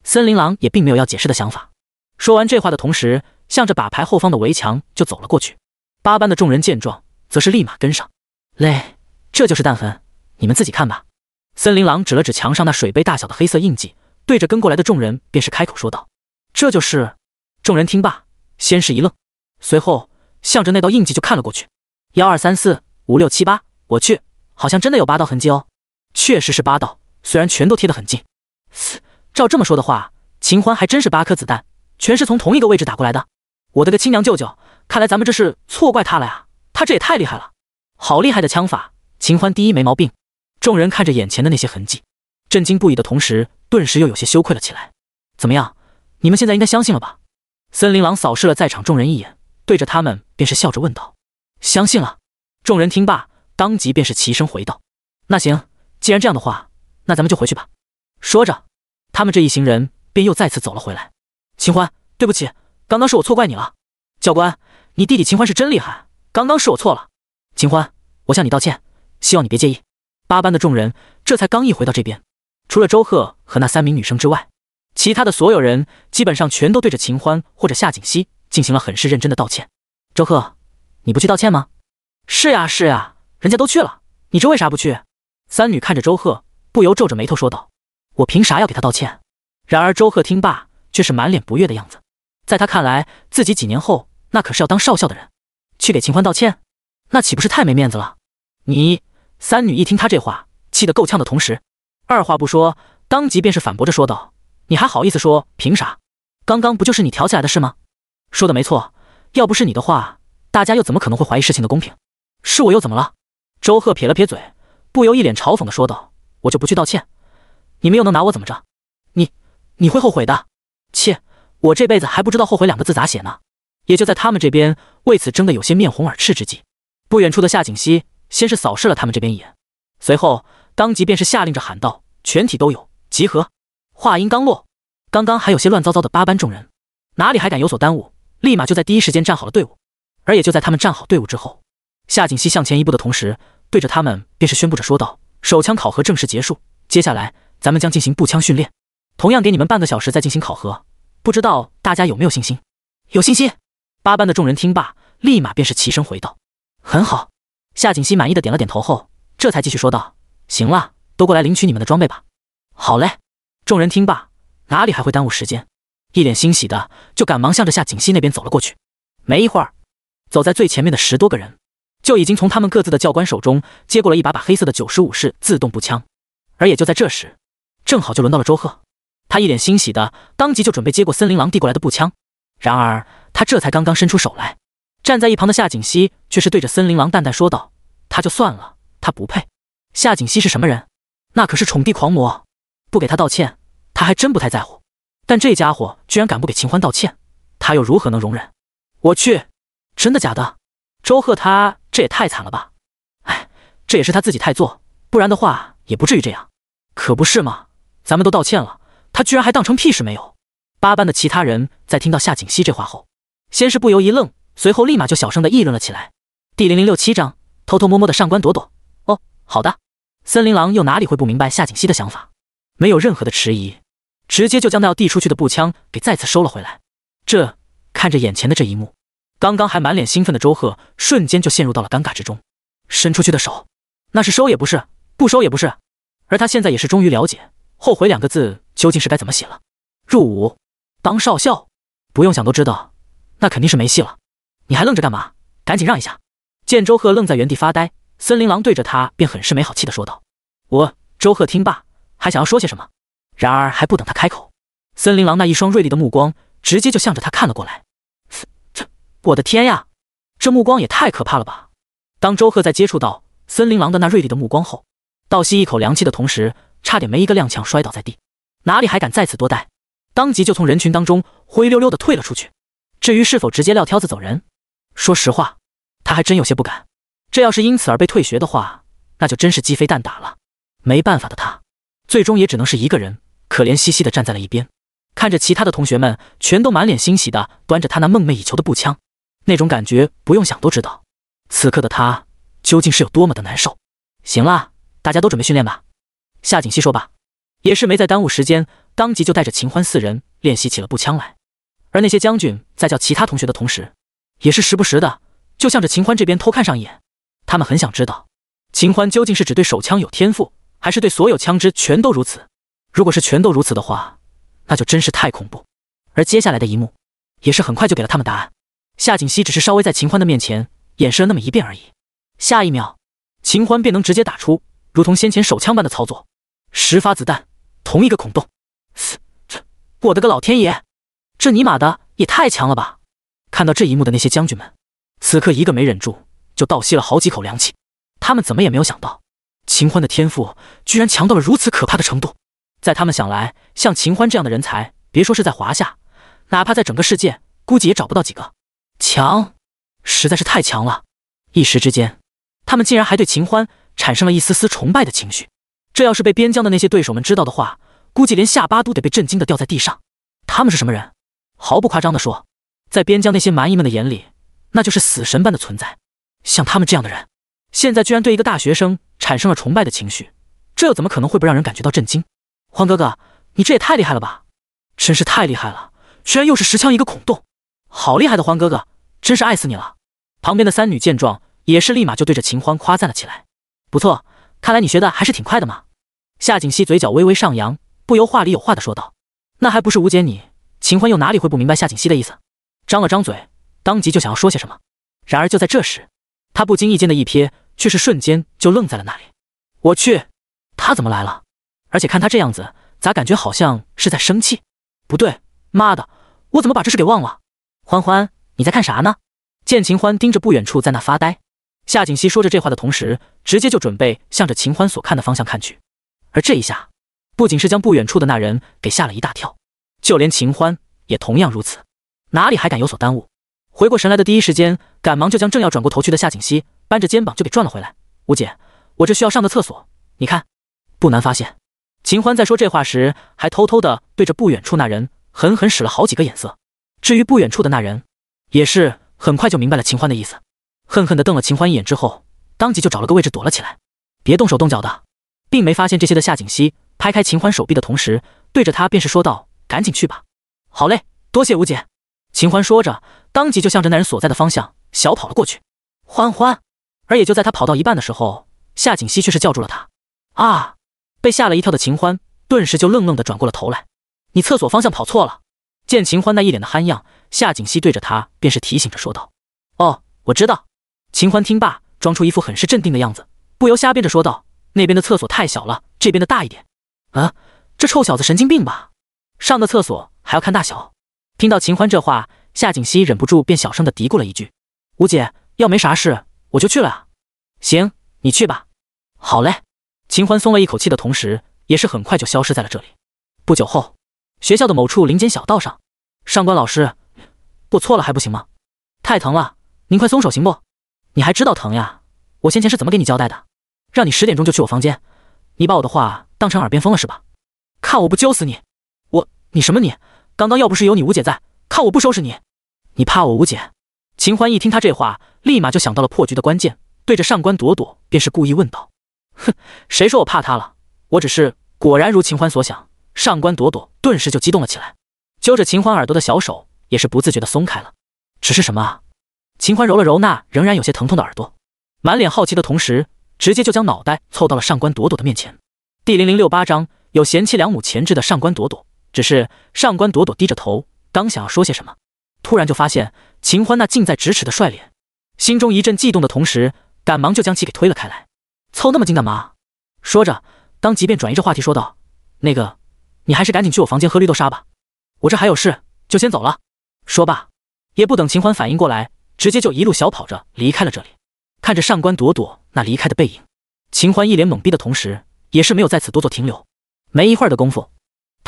森林狼也并没有要解释的想法。说完这话的同时，向着靶牌后方的围墙就走了过去。八班的众人见状，则是立马跟上。累，这就是弹痕，你们自己看吧。森林狼指了指墙上那水杯大小的黑色印记，对着跟过来的众人便是开口说道：“这就是。”众人听罢，先是一愣，随后向着那道印记就看了过去。幺二三四五六七八，我去，好像真的有八道痕迹哦。确实是八道，虽然全都贴得很近。嘶，照这么说的话，秦欢还真是八颗子弹，全是从同一个位置打过来的。我的个亲娘舅舅，看来咱们这是错怪他了呀，他这也太厉害了。好厉害的枪法，秦欢第一没毛病。众人看着眼前的那些痕迹，震惊不已的同时，顿时又有些羞愧了起来。怎么样，你们现在应该相信了吧？森林狼扫视了在场众人一眼，对着他们便是笑着问道：“相信了？”众人听罢，当即便是齐声回道：“那行，既然这样的话，那咱们就回去吧。”说着，他们这一行人便又再次走了回来。秦欢，对不起，刚刚是我错怪你了。教官，你弟弟秦欢是真厉害，刚刚是我错了。秦欢，我向你道歉，希望你别介意。八班的众人这才刚一回到这边，除了周贺和那三名女生之外，其他的所有人基本上全都对着秦欢或者夏锦熙进行了很是认真的道歉。周贺，你不去道歉吗？是呀是呀，人家都去了，你这为啥不去？三女看着周贺，不由皱着眉头说道：“我凭啥要给他道歉？”然而周贺听罢却是满脸不悦的样子，在他看来，自己几年后那可是要当少校的人，去给秦欢道歉。那岂不是太没面子了？你三女一听他这话，气得够呛的同时，二话不说，当即便是反驳着说道：“你还好意思说？凭啥？刚刚不就是你挑起来的事吗？说的没错，要不是你的话，大家又怎么可能会怀疑事情的公平？是我又怎么了？”周贺撇了撇嘴，不由一脸嘲讽的说道：“我就不去道歉，你们又能拿我怎么着？你你会后悔的。切，我这辈子还不知道后悔两个字咋写呢。”也就在他们这边为此争得有些面红耳赤之际。不远处的夏锦熙先是扫视了他们这边一眼，随后当即便是下令着喊道：“全体都有，集合！”话音刚落，刚刚还有些乱糟糟的八班众人，哪里还敢有所耽误，立马就在第一时间站好了队伍。而也就在他们站好队伍之后，夏锦熙向前一步的同时，对着他们便是宣布着说道：“手枪考核正式结束，接下来咱们将进行步枪训练，同样给你们半个小时再进行考核。不知道大家有没有信心？”“有信心！”八班的众人听罢，立马便是齐声回道。很好，夏锦熙满意的点了点头后，这才继续说道：“行了，都过来领取你们的装备吧。”好嘞！众人听罢，哪里还会耽误时间，一脸欣喜的就赶忙向着夏锦熙那边走了过去。没一会儿，走在最前面的十多个人，就已经从他们各自的教官手中接过了一把把黑色的九十五式自动步枪。而也就在这时，正好就轮到了周贺，他一脸欣喜的当即就准备接过森林狼递过来的步枪，然而他这才刚刚伸出手来。站在一旁的夏锦溪却是对着森林狼淡淡说道：“他就算了，他不配。”夏锦溪是什么人？那可是宠帝狂魔，不给他道歉，他还真不太在乎。但这家伙居然敢不给秦欢道歉，他又如何能容忍？我去，真的假的？周贺他这也太惨了吧！哎，这也是他自己太作，不然的话也不至于这样。可不是吗？咱们都道歉了，他居然还当成屁事没有。八班的其他人在听到夏锦溪这话后，先是不由一愣。随后立马就小声的议论了起来。第零零六七章，偷偷摸摸的上官朵朵。哦，好的。森林狼又哪里会不明白夏锦溪的想法？没有任何的迟疑，直接就将那要递出去的步枪给再次收了回来。这看着眼前的这一幕，刚刚还满脸兴奋的周贺，瞬间就陷入到了尴尬之中。伸出去的手，那是收也不是，不收也不是。而他现在也是终于了解，后悔两个字究竟是该怎么写了。入伍当少校，不用想都知道，那肯定是没戏了。你还愣着干嘛？赶紧让一下！见周贺愣在原地发呆，森林狼对着他便很是没好气的说道：“我。”周贺听罢，还想要说些什么，然而还不等他开口，森林狼那一双锐利的目光直接就向着他看了过来。这……我的天呀，这目光也太可怕了吧！当周贺在接触到森林狼的那锐利的目光后，倒吸一口凉气的同时，差点没一个踉跄摔倒在地，哪里还敢在此多待，当即就从人群当中灰溜溜的退了出去。至于是否直接撂挑子走人？说实话，他还真有些不敢。这要是因此而被退学的话，那就真是鸡飞蛋打了。没办法的他，最终也只能是一个人可怜兮兮的站在了一边，看着其他的同学们全都满脸欣喜的端着他那梦寐以求的步枪，那种感觉不用想都知道，此刻的他究竟是有多么的难受。行了，大家都准备训练吧。夏锦熙说吧，也是没再耽误时间，当即就带着秦欢四人练习起了步枪来。而那些将军在叫其他同学的同时，也是时不时的就向着秦欢这边偷看上一眼，他们很想知道，秦欢究竟是只对手枪有天赋，还是对所有枪支全都如此？如果是全都如此的话，那就真是太恐怖。而接下来的一幕，也是很快就给了他们答案。夏锦熙只是稍微在秦欢的面前演示了那么一遍而已，下一秒，秦欢便能直接打出如同先前手枪般的操作，十发子弹，同一个孔洞。嘶，这我的个老天爷，这尼玛的也太强了吧！看到这一幕的那些将军们，此刻一个没忍住就倒吸了好几口凉气。他们怎么也没有想到，秦欢的天赋居然强到了如此可怕的程度。在他们想来，像秦欢这样的人才，别说是在华夏，哪怕在整个世界，估计也找不到几个。强，实在是太强了！一时之间，他们竟然还对秦欢产生了一丝丝崇拜的情绪。这要是被边疆的那些对手们知道的话，估计连下巴都得被震惊的掉在地上。他们是什么人？毫不夸张地说。在边疆那些蛮夷们的眼里，那就是死神般的存在。像他们这样的人，现在居然对一个大学生产生了崇拜的情绪，这又怎么可能会不让人感觉到震惊？欢哥哥，你这也太厉害了吧！真是太厉害了，居然又是十枪一个孔洞，好厉害的欢哥哥，真是爱死你了！旁边的三女见状，也是立马就对着秦欢夸赞了起来。不错，看来你学的还是挺快的嘛。夏锦溪嘴角微微上扬，不由话里有话的说道：“那还不是吴姐你？”秦欢又哪里会不明白夏锦溪的意思？张了张嘴，当即就想要说些什么，然而就在这时，他不经意间的一瞥，却是瞬间就愣在了那里。我去，他怎么来了？而且看他这样子，咋感觉好像是在生气？不对，妈的，我怎么把这事给忘了？欢欢，你在看啥呢？见秦欢盯着不远处在那发呆，夏锦熙说着这话的同时，直接就准备向着秦欢所看的方向看去。而这一下，不仅是将不远处的那人给吓了一大跳，就连秦欢也同样如此。哪里还敢有所耽误？回过神来的第一时间，赶忙就将正要转过头去的夏锦熙扳着肩膀就给转了回来。吴姐，我这需要上个厕所，你看。不难发现，秦欢在说这话时，还偷偷的对着不远处那人狠狠使了好几个眼色。至于不远处的那人，也是很快就明白了秦欢的意思，恨恨的瞪了秦欢一眼之后，当即就找了个位置躲了起来。别动手动脚的，并没发现这些的夏锦熙拍开秦欢手臂的同时，对着他便是说道：“赶紧去吧。”“好嘞，多谢吴姐。”秦欢说着，当即就向着那人所在的方向小跑了过去。欢欢，而也就在他跑到一半的时候，夏锦溪却是叫住了他。啊！被吓了一跳的秦欢顿时就愣愣的转过了头来。你厕所方向跑错了。见秦欢那一脸的憨样，夏锦溪对着他便是提醒着说道：“哦，我知道。”秦欢听罢，装出一副很是镇定的样子，不由瞎编着说道：“那边的厕所太小了，这边的大一点。”啊！这臭小子神经病吧？上的厕所还要看大小？听到秦欢这话，夏锦溪忍不住便小声的嘀咕了一句：“吴姐，要没啥事，我就去了啊。”“行，你去吧。”“好嘞。”秦欢松了一口气的同时，也是很快就消失在了这里。不久后，学校的某处林间小道上，上官老师：“我错了还不行吗？太疼了，您快松手行不？你还知道疼呀？我先前是怎么给你交代的？让你十点钟就去我房间，你把我的话当成耳边风了是吧？看我不揪死你！我你什么你？”刚刚要不是有你吴姐在，看我不收拾你！你怕我吴姐？秦欢一听他这话，立马就想到了破局的关键，对着上官朵朵便是故意问道：“哼，谁说我怕他了？我只是……果然如秦欢所想。”上官朵朵顿时就激动了起来，揪着秦欢耳朵的小手也是不自觉的松开了。只是什么啊？秦欢揉了揉那仍然有些疼痛的耳朵，满脸好奇的同时，直接就将脑袋凑到了上官朵朵的面前。第零零六八章有贤妻良母潜质的上官朵朵。只是上官朵朵低着头，刚想要说些什么，突然就发现秦欢那近在咫尺的帅脸，心中一阵悸动的同时，赶忙就将其给推了开来。凑那么近干嘛？说着，当即便转移着话题说道：“那个，你还是赶紧去我房间喝绿豆沙吧，我这还有事，就先走了。”说罢，也不等秦欢反应过来，直接就一路小跑着离开了这里。看着上官朵朵那离开的背影，秦欢一脸懵逼的同时，也是没有在此多做停留。没一会儿的功夫。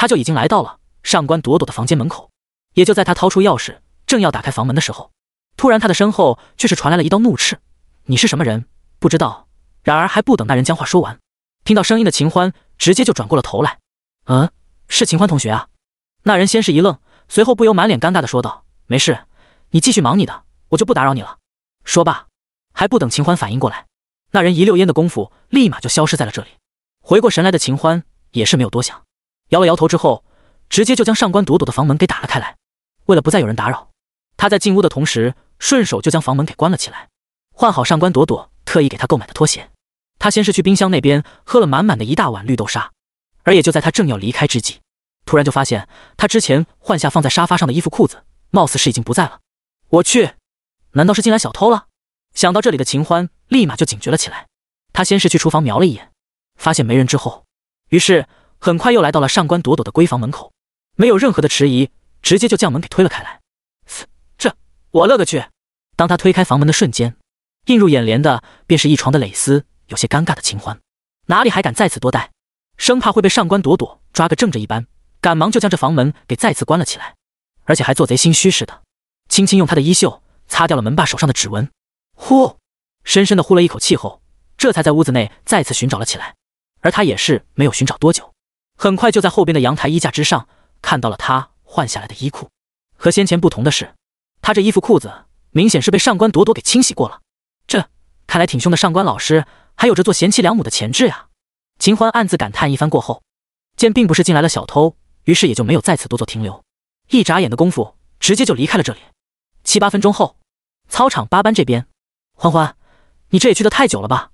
他就已经来到了上官朵朵的房间门口。也就在他掏出钥匙，正要打开房门的时候，突然他的身后却是传来了一道怒斥：“你是什么人？不知道。”然而还不等那人将话说完，听到声音的秦欢直接就转过了头来：“嗯，是秦欢同学啊。”那人先是一愣，随后不由满脸尴尬的说道：“没事，你继续忙你的，我就不打扰你了。”说罢，还不等秦欢反应过来，那人一溜烟的功夫，立马就消失在了这里。回过神来的秦欢也是没有多想。摇了摇头之后，直接就将上官朵朵的房门给打了开来。为了不再有人打扰，他在进屋的同时，顺手就将房门给关了起来。换好上官朵朵特意给他购买的拖鞋，他先是去冰箱那边喝了满满的一大碗绿豆沙。而也就在他正要离开之际，突然就发现他之前换下放在沙发上的衣服裤子，貌似是已经不在了。我去，难道是进来小偷了？想到这里的秦欢立马就警觉了起来。他先是去厨房瞄了一眼，发现没人之后，于是。很快又来到了上官朵朵的闺房门口，没有任何的迟疑，直接就将门给推了开来。这我勒个去！当他推开房门的瞬间，映入眼帘的便是一床的蕾丝，有些尴尬的秦欢哪里还敢再次多待，生怕会被上官朵朵抓个正着一般，赶忙就将这房门给再次关了起来，而且还做贼心虚似的，轻轻用他的衣袖擦掉了门把手上的指纹。呼，深深的呼了一口气后，这才在屋子内再次寻找了起来，而他也是没有寻找多久。很快就在后边的阳台衣架之上看到了他换下来的衣裤，和先前不同的是，他这衣服裤子明显是被上官朵朵给清洗过了。这看来挺凶的上官老师还有着做贤妻良母的潜质呀。秦欢暗自感叹一番过后，见并不是进来了小偷，于是也就没有再次多做停留。一眨眼的功夫，直接就离开了这里。七八分钟后，操场八班这边，欢欢，你这也去的太久了吧？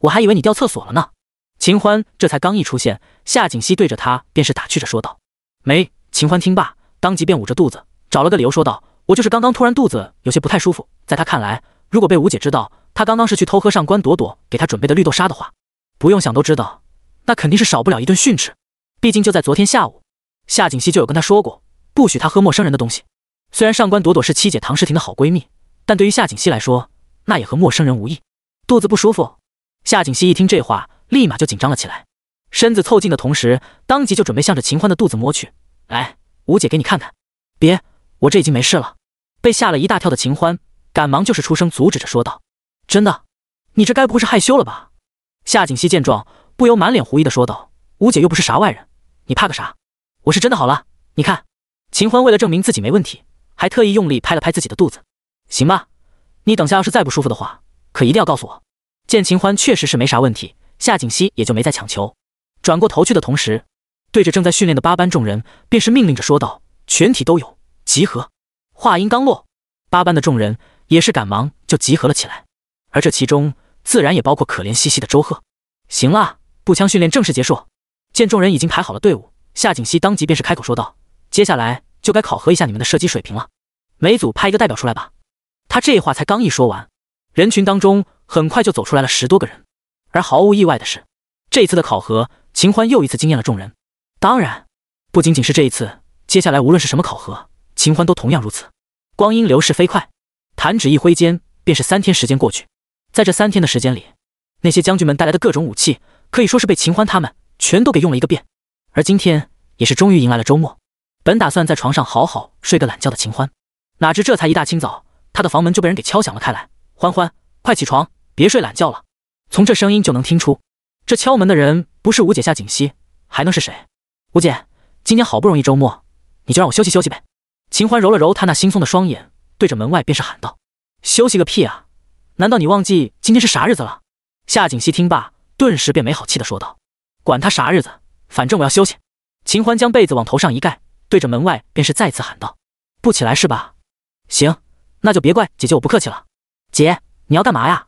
我还以为你掉厕所了呢。秦欢这才刚一出现，夏锦熙对着他便是打趣着说道：“没。”秦欢听罢，当即便捂着肚子，找了个理由说道：“我就是刚刚突然肚子有些不太舒服。”在他看来，如果被吴姐知道他刚刚是去偷喝上官朵朵给他准备的绿豆沙的话，不用想都知道，那肯定是少不了一顿训斥。毕竟就在昨天下午，夏锦熙就有跟他说过，不许他喝陌生人的东西。虽然上官朵朵是七姐唐诗婷的好闺蜜，但对于夏锦熙来说，那也和陌生人无异。肚子不舒服？夏锦熙一听这话。立马就紧张了起来，身子凑近的同时，当即就准备向着秦欢的肚子摸去。来，吴姐，给你看看。别，我这已经没事了。被吓了一大跳的秦欢，赶忙就是出声阻止着说道：“真的？你这该不会是害羞了吧？”夏锦溪见状，不由满脸狐疑的说道：“吴姐又不是啥外人，你怕个啥？我是真的好了。你看，秦欢为了证明自己没问题，还特意用力拍了拍自己的肚子。行吧，你等下要是再不舒服的话，可一定要告诉我。”见秦欢确实是没啥问题。夏锦溪也就没再强求，转过头去的同时，对着正在训练的八班众人便是命令着说道：“全体都有，集合！”话音刚落，八班的众人也是赶忙就集合了起来，而这其中自然也包括可怜兮兮的周贺。行啦，步枪训练正式结束。见众人已经排好了队伍，夏景溪当即便是开口说道：“接下来就该考核一下你们的射击水平了，每组派一个代表出来吧。”他这话才刚一说完，人群当中很快就走出来了十多个人。而毫无意外的是，这一次的考核，秦欢又一次惊艳了众人。当然，不仅仅是这一次，接下来无论是什么考核，秦欢都同样如此。光阴流逝飞快，弹指一挥间，便是三天时间过去。在这三天的时间里，那些将军们带来的各种武器，可以说是被秦欢他们全都给用了一个遍。而今天也是终于迎来了周末，本打算在床上好好睡个懒觉的秦欢，哪知这才一大清早，他的房门就被人给敲响了开来。“欢欢，快起床，别睡懒觉了。”从这声音就能听出，这敲门的人不是吴姐夏锦溪，还能是谁？吴姐，今天好不容易周末，你就让我休息休息呗。秦欢揉了揉他那惺忪的双眼，对着门外便是喊道：“休息个屁啊！难道你忘记今天是啥日子了？”夏锦溪听罢，顿时便没好气的说道：“管他啥日子，反正我要休息。”秦欢将被子往头上一盖，对着门外便是再次喊道：“不起来是吧？行，那就别怪姐姐我不客气了。姐，你要干嘛呀？”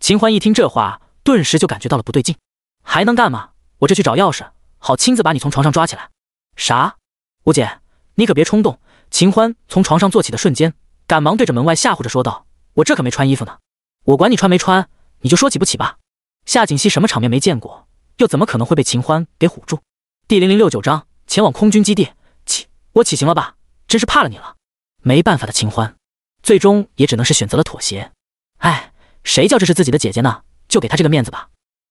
秦欢一听这话。顿时就感觉到了不对劲，还能干嘛？我这去找钥匙，好亲自把你从床上抓起来。啥？吴姐，你可别冲动！秦欢从床上坐起的瞬间，赶忙对着门外吓唬着说道：“我这可没穿衣服呢，我管你穿没穿，你就说起不起吧。”夏锦熙什么场面没见过，又怎么可能会被秦欢给唬住？第零零六九章前往空军基地。起，我起行了吧？真是怕了你了。没办法的秦欢，最终也只能是选择了妥协。哎，谁叫这是自己的姐姐呢？就给他这个面子吧。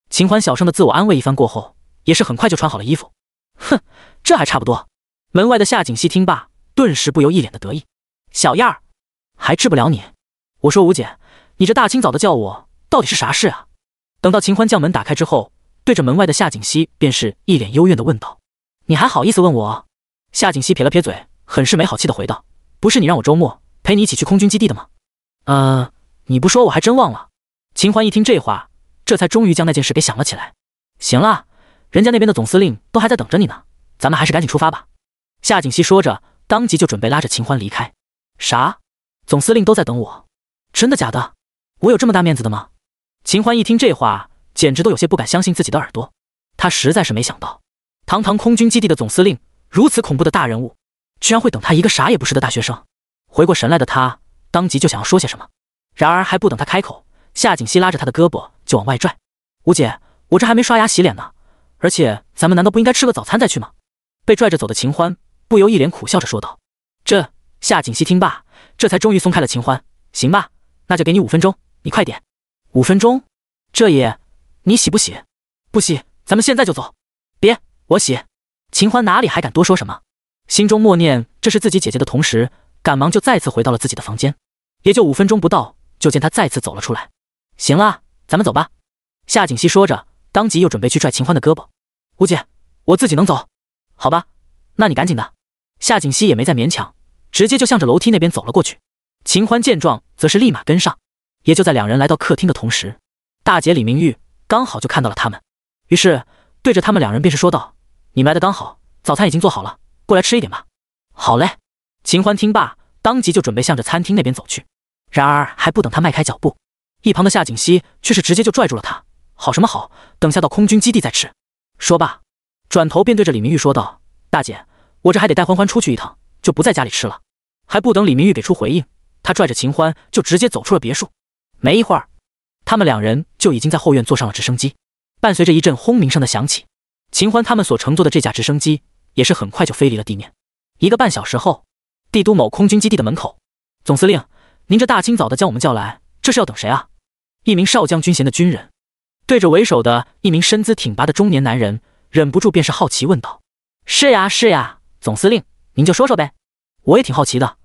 秦欢小声的自我安慰一番过后，也是很快就穿好了衣服。哼，这还差不多。门外的夏锦溪听罢，顿时不由一脸的得意。小燕儿还治不了你？我说吴姐，你这大清早的叫我，到底是啥事啊？等到秦欢将门打开之后，对着门外的夏锦溪便是一脸幽怨的问道：“你还好意思问我？”夏锦溪撇了撇嘴，很是没好气的回道：“不是你让我周末陪你一起去空军基地的吗？呃，你不说我还真忘了。”秦欢一听这话。这才终于将那件事给想了起来。行了，人家那边的总司令都还在等着你呢，咱们还是赶紧出发吧。夏锦溪说着，当即就准备拉着秦欢离开。啥？总司令都在等我？真的假的？我有这么大面子的吗？秦欢一听这话，简直都有些不敢相信自己的耳朵。他实在是没想到，堂堂空军基地的总司令如此恐怖的大人物，居然会等他一个啥也不是的大学生。回过神来的他，当即就想要说些什么，然而还不等他开口，夏锦溪拉着他的胳膊。就往外拽，吴姐，我这还没刷牙洗脸呢，而且咱们难道不应该吃个早餐再去吗？被拽着走的秦欢不由一脸苦笑着说道：“这……”夏锦溪听罢，这才终于松开了秦欢。“行吧，那就给你五分钟，你快点。”“五分钟？这也……你洗不洗？不洗，咱们现在就走。”“别，我洗。”秦欢哪里还敢多说什么，心中默念这是自己姐姐的同时，赶忙就再次回到了自己的房间。也就五分钟不到，就见他再次走了出来。“行了。”咱们走吧，夏锦熙说着，当即又准备去拽秦欢的胳膊。吴姐，我自己能走，好吧？那你赶紧的。夏锦熙也没再勉强，直接就向着楼梯那边走了过去。秦欢见状，则是立马跟上。也就在两人来到客厅的同时，大姐李明玉刚好就看到了他们，于是对着他们两人便是说道：“你们来的刚好，早餐已经做好了，过来吃一点吧。”好嘞。秦欢听罢，当即就准备向着餐厅那边走去。然而还不等他迈开脚步。一旁的夏锦熙却是直接就拽住了他，好什么好？等下到空军基地再吃。说罢，转头便对着李明玉说道：“大姐，我这还得带欢欢出去一趟，就不在家里吃了。”还不等李明玉给出回应，他拽着秦欢就直接走出了别墅。没一会儿，他们两人就已经在后院坐上了直升机。伴随着一阵轰鸣声的响起，秦欢他们所乘坐的这架直升机也是很快就飞离了地面。一个半小时后，帝都某空军基地的门口，总司令，您这大清早的将我们叫来，这是要等谁啊？一名少将军衔的军人，对着为首的一名身姿挺拔的中年男人，忍不住便是好奇问道：“是呀，是呀，总司令，您就说说呗，我也挺好奇的。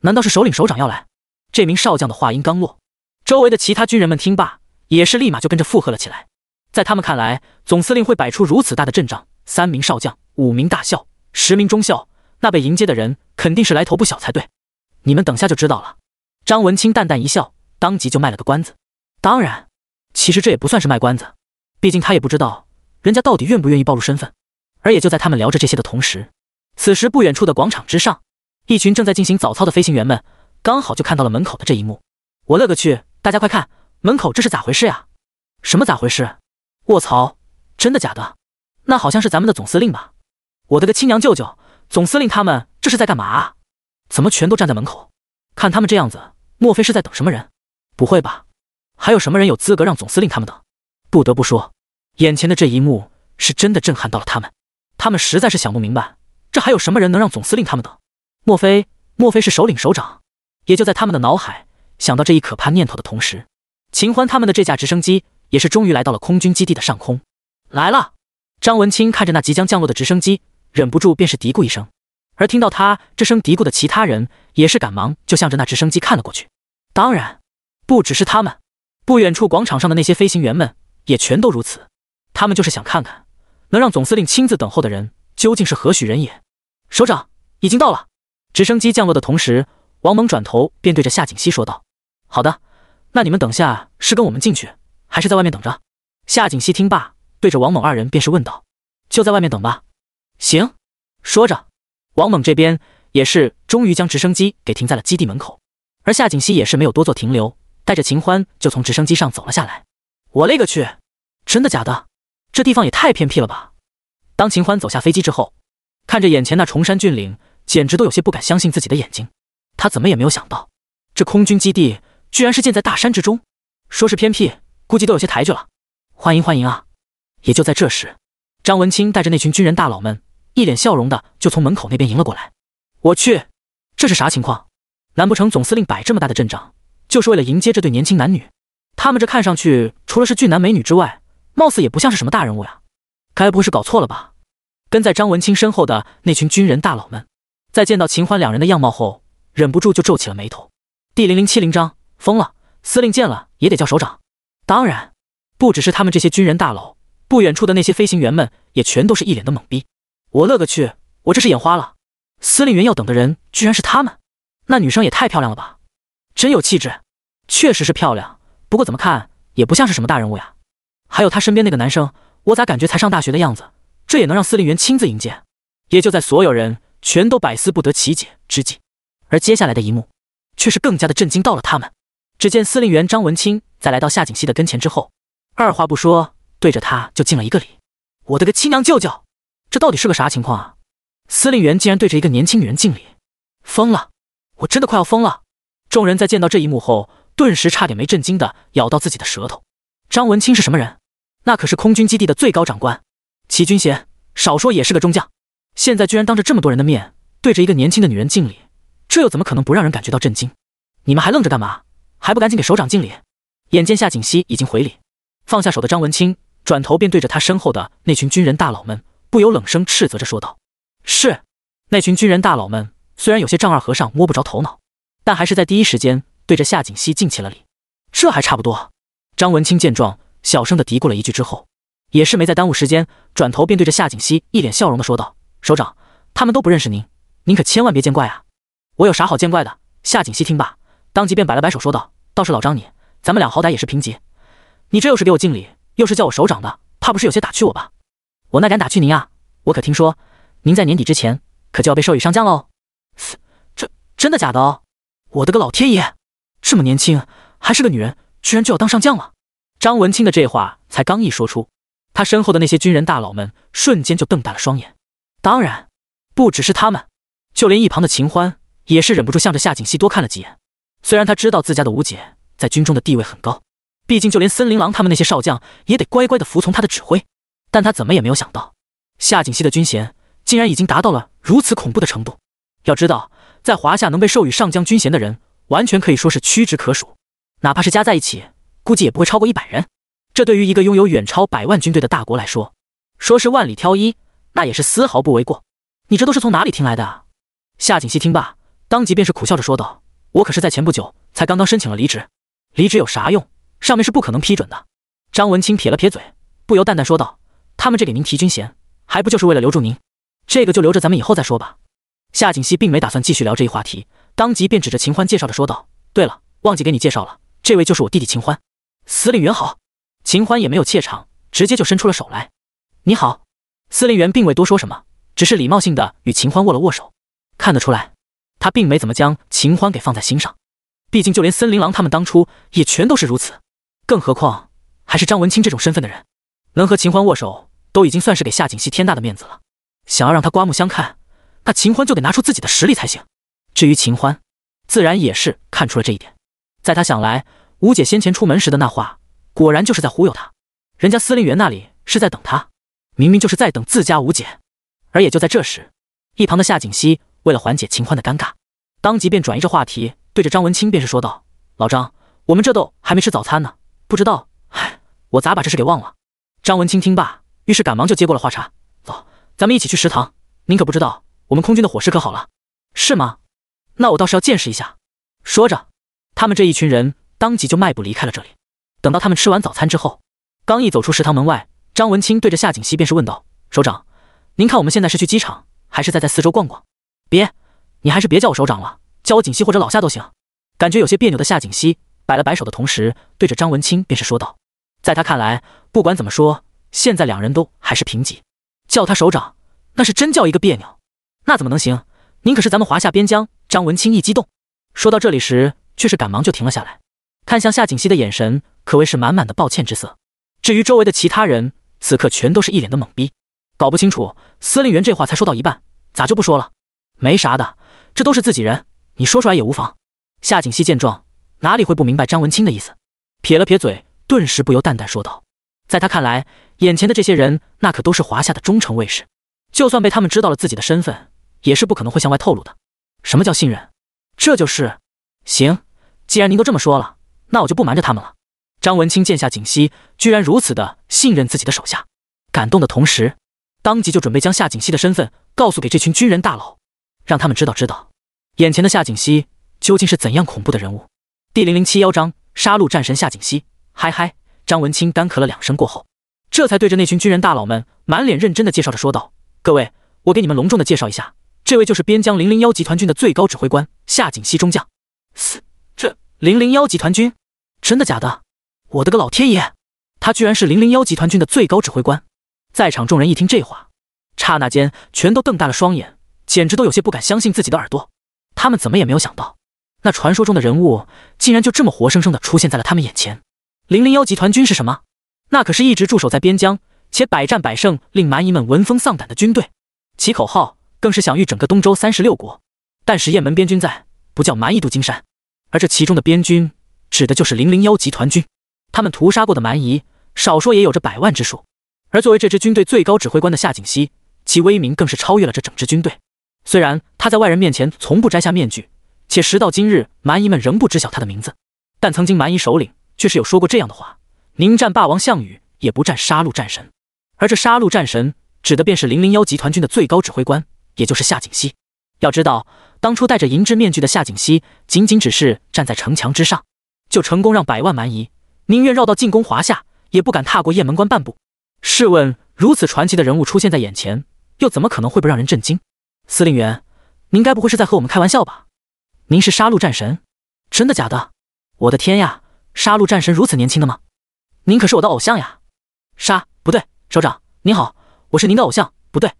难道是首领首长要来？”这名少将的话音刚落，周围的其他军人们听罢，也是立马就跟着附和了起来。在他们看来，总司令会摆出如此大的阵仗，三名少将、五名大校、十名中校，那被迎接的人肯定是来头不小才对。你们等下就知道了。”张文清淡淡一笑，当即就卖了个关子。当然，其实这也不算是卖关子，毕竟他也不知道人家到底愿不愿意暴露身份。而也就在他们聊着这些的同时，此时不远处的广场之上，一群正在进行早操的飞行员们，刚好就看到了门口的这一幕。我勒个去！大家快看，门口这是咋回事呀？什么咋回事？卧槽！真的假的？那好像是咱们的总司令吧？我的个亲娘舅舅！总司令他们这是在干嘛？怎么全都站在门口？看他们这样子，莫非是在等什么人？不会吧？还有什么人有资格让总司令他们等？不得不说，眼前的这一幕是真的震撼到了他们。他们实在是想不明白，这还有什么人能让总司令他们等？莫非莫非是首领首长？也就在他们的脑海想到这一可怕念头的同时，秦欢他们的这架直升机也是终于来到了空军基地的上空。来了，张文清看着那即将降落的直升机，忍不住便是嘀咕一声。而听到他这声嘀咕的其他人，也是赶忙就向着那直升机看了过去。当然，不只是他们。不远处广场上的那些飞行员们也全都如此，他们就是想看看能让总司令亲自等候的人究竟是何许人也。首长已经到了，直升机降落的同时，王猛转头便对着夏锦熙说道：“好的，那你们等下是跟我们进去，还是在外面等着？”夏锦熙听罢，对着王猛二人便是问道：“就在外面等吧。”行。说着，王猛这边也是终于将直升机给停在了基地门口，而夏锦熙也是没有多做停留。带着秦欢就从直升机上走了下来。我勒个去！真的假的？这地方也太偏僻了吧！当秦欢走下飞机之后，看着眼前那崇山峻岭，简直都有些不敢相信自己的眼睛。他怎么也没有想到，这空军基地居然是建在大山之中。说是偏僻，估计都有些抬举了。欢迎欢迎啊！也就在这时，张文清带着那群军人大佬们，一脸笑容的就从门口那边迎了过来。我去，这是啥情况？难不成总司令摆这么大的阵仗？就是为了迎接这对年轻男女，他们这看上去除了是俊男美女之外，貌似也不像是什么大人物呀，该不会是搞错了吧？跟在张文清身后的那群军人大佬们，在见到秦欢两人的样貌后，忍不住就皱起了眉头。第零零七零章疯了，司令见了也得叫首长。当然，不只是他们这些军人大佬，不远处的那些飞行员们也全都是一脸的懵逼。我勒个去，我这是眼花了？司令员要等的人居然是他们？那女生也太漂亮了吧！真有气质，确实是漂亮。不过怎么看也不像是什么大人物呀。还有他身边那个男生，我咋感觉才上大学的样子？这也能让司令员亲自迎接？也就在所有人全都百思不得其解之际，而接下来的一幕却是更加的震惊到了他们。只见司令员张文清在来到夏锦熙的跟前之后，二话不说对着他就敬了一个礼。我的个亲娘舅舅，这到底是个啥情况啊？司令员竟然对着一个年轻女人敬礼，疯了！我真的快要疯了。众人在见到这一幕后，顿时差点没震惊的咬到自己的舌头。张文清是什么人？那可是空军基地的最高长官，齐军贤，少说也是个中将。现在居然当着这么多人的面对着一个年轻的女人敬礼，这又怎么可能不让人感觉到震惊？你们还愣着干嘛？还不赶紧给首长敬礼！眼见夏锦熙已经回礼，放下手的张文清转头便对着他身后的那群军人大佬们，不由冷声斥责着说道：“是。”那群军人大佬们虽然有些丈二和尚摸不着头脑。但还是在第一时间对着夏锦熙敬起了礼，这还差不多。张文清见状，小声的嘀咕了一句之后，也是没再耽误时间，转头便对着夏锦熙一脸笑容的说道：“首长，他们都不认识您，您可千万别见怪啊！”“我有啥好见怪的？”夏锦熙听罢，当即便摆了摆手说道：“倒是老张你，咱们俩好歹也是平级，你这又是给我敬礼，又是叫我首长的，怕不是有些打趣我吧？”“我那敢打趣您啊！我可听说您在年底之前可就要被授予上将喽！”“这真的假的哦？”我的个老天爷！这么年轻，还是个女人，居然就要当上将了！张文清的这话才刚一说出，他身后的那些军人大佬们瞬间就瞪大了双眼。当然，不只是他们，就连一旁的秦欢也是忍不住向着夏锦熙多看了几眼。虽然他知道自家的吴姐在军中的地位很高，毕竟就连森林狼他们那些少将也得乖乖的服从他的指挥，但他怎么也没有想到，夏锦熙的军衔竟然已经达到了如此恐怖的程度。要知道，在华夏能被授予上将军衔的人，完全可以说是屈指可数，哪怕是加在一起，估计也不会超过一百人。这对于一个拥有远超百万军队的大国来说，说是万里挑一，那也是丝毫不为过。你这都是从哪里听来的？夏锦熙听罢，当即便是苦笑着说道：“我可是在前不久才刚刚申请了离职，离职有啥用？上面是不可能批准的。”张文清撇了撇嘴，不由淡淡说道：“他们这给您提军衔，还不就是为了留住您？这个就留着咱们以后再说吧。”夏锦熙并没打算继续聊这一话题，当即便指着秦欢介绍着说道：“对了，忘记给你介绍了，这位就是我弟弟秦欢，司令员好。”秦欢也没有怯场，直接就伸出了手来：“你好。”司令员并未多说什么，只是礼貌性的与秦欢握了握手。看得出来，他并没怎么将秦欢给放在心上，毕竟就连森林狼他们当初也全都是如此，更何况还是张文清这种身份的人，能和秦欢握手都已经算是给夏锦熙天大的面子了，想要让他刮目相看。那秦欢就得拿出自己的实力才行。至于秦欢，自然也是看出了这一点。在他想来，吴姐先前出门时的那话，果然就是在忽悠他。人家司令员那里是在等他，明明就是在等自家吴姐。而也就在这时，一旁的夏锦熙为了缓解秦欢的尴尬，当即便转移着话题，对着张文清便是说道：“老张，我们这都还没吃早餐呢，不知道，哎，*laughs* 我咋把这事给忘了？”张文清听罢，于是赶忙就接过了话茬：“走，咱们一起去食堂。您可不知道。”我们空军的伙食可好了，是吗？那我倒是要见识一下。说着，他们这一群人当即就迈步离开了这里。等到他们吃完早餐之后，刚一走出食堂门外，张文清对着夏锦熙便是问道：“首长，您看我们现在是去机场，还是再在四周逛逛？”“别，你还是别叫我首长了，叫我锦熙或者老夏都行。”感觉有些别扭的夏锦熙摆了摆手的同时，对着张文清便是说道：“在他看来，不管怎么说，现在两人都还是平级，叫他首长，那是真叫一个别扭。”那怎么能行？您可是咱们华夏边疆。张文清一激动，说到这里时，却是赶忙就停了下来，看向夏锦熙的眼神可谓是满满的抱歉之色。至于周围的其他人，此刻全都是一脸的懵逼，搞不清楚司令员这话才说到一半，咋就不说了？没啥的，这都是自己人，你说出来也无妨。夏锦熙见状，哪里会不明白张文清的意思？撇了撇嘴，顿时不由淡淡说道：“在他看来，眼前的这些人那可都是华夏的忠诚卫士，就算被他们知道了自己的身份。”也是不可能会向外透露的。什么叫信任？这就是。行，既然您都这么说了，那我就不瞒着他们了。张文清见夏锦熙居然如此的信任自己的手下，感动的同时，当即就准备将夏锦熙的身份告诉给这群军人大佬，让他们知道知道，眼前的夏锦熙究竟是怎样恐怖的人物。第零零七幺章：杀戮战神夏锦熙。嗨嗨！张文清干咳了两声过后，这才对着那群军人大佬们满脸认真的介绍着说道：“各位，我给你们隆重的介绍一下。”这位就是边疆零零幺集团军的最高指挥官夏景熙中将。这零零幺集团军，真的假的？我的个老天爷！他居然是零零幺集团军的最高指挥官！在场众人一听这话，刹那间全都瞪大了双眼，简直都有些不敢相信自己的耳朵。他们怎么也没有想到，那传说中的人物竟然就这么活生生的出现在了他们眼前。零零幺集团军是什么？那可是一直驻守在边疆且百战百胜、令蛮夷们闻风丧胆的军队。其口号。更是享誉整个东周三十六国，但是雁门边军在，不叫蛮夷渡金山。而这其中的边军，指的就是零零幺集团军，他们屠杀过的蛮夷，少说也有着百万之数。而作为这支军队最高指挥官的夏景熙，其威名更是超越了这整支军队。虽然他在外人面前从不摘下面具，且时到今日，蛮夷们仍不知晓他的名字，但曾经蛮夷首领却是有说过这样的话：“宁战霸王项羽，也不战杀戮战神。”而这杀戮战神，指的便是零零幺集团军的最高指挥官。也就是夏锦熙，要知道当初戴着银质面具的夏锦熙，仅仅只是站在城墙之上，就成功让百万蛮夷宁愿绕道进攻华夏，也不敢踏过雁门关半步。试问如此传奇的人物出现在眼前，又怎么可能会不让人震惊？司令员，您该不会是在和我们开玩笑吧？您是杀戮战神，真的假的？我的天呀，杀戮战神如此年轻的吗？您可是我的偶像呀！杀不对，首长您好，我是您的偶像，不对。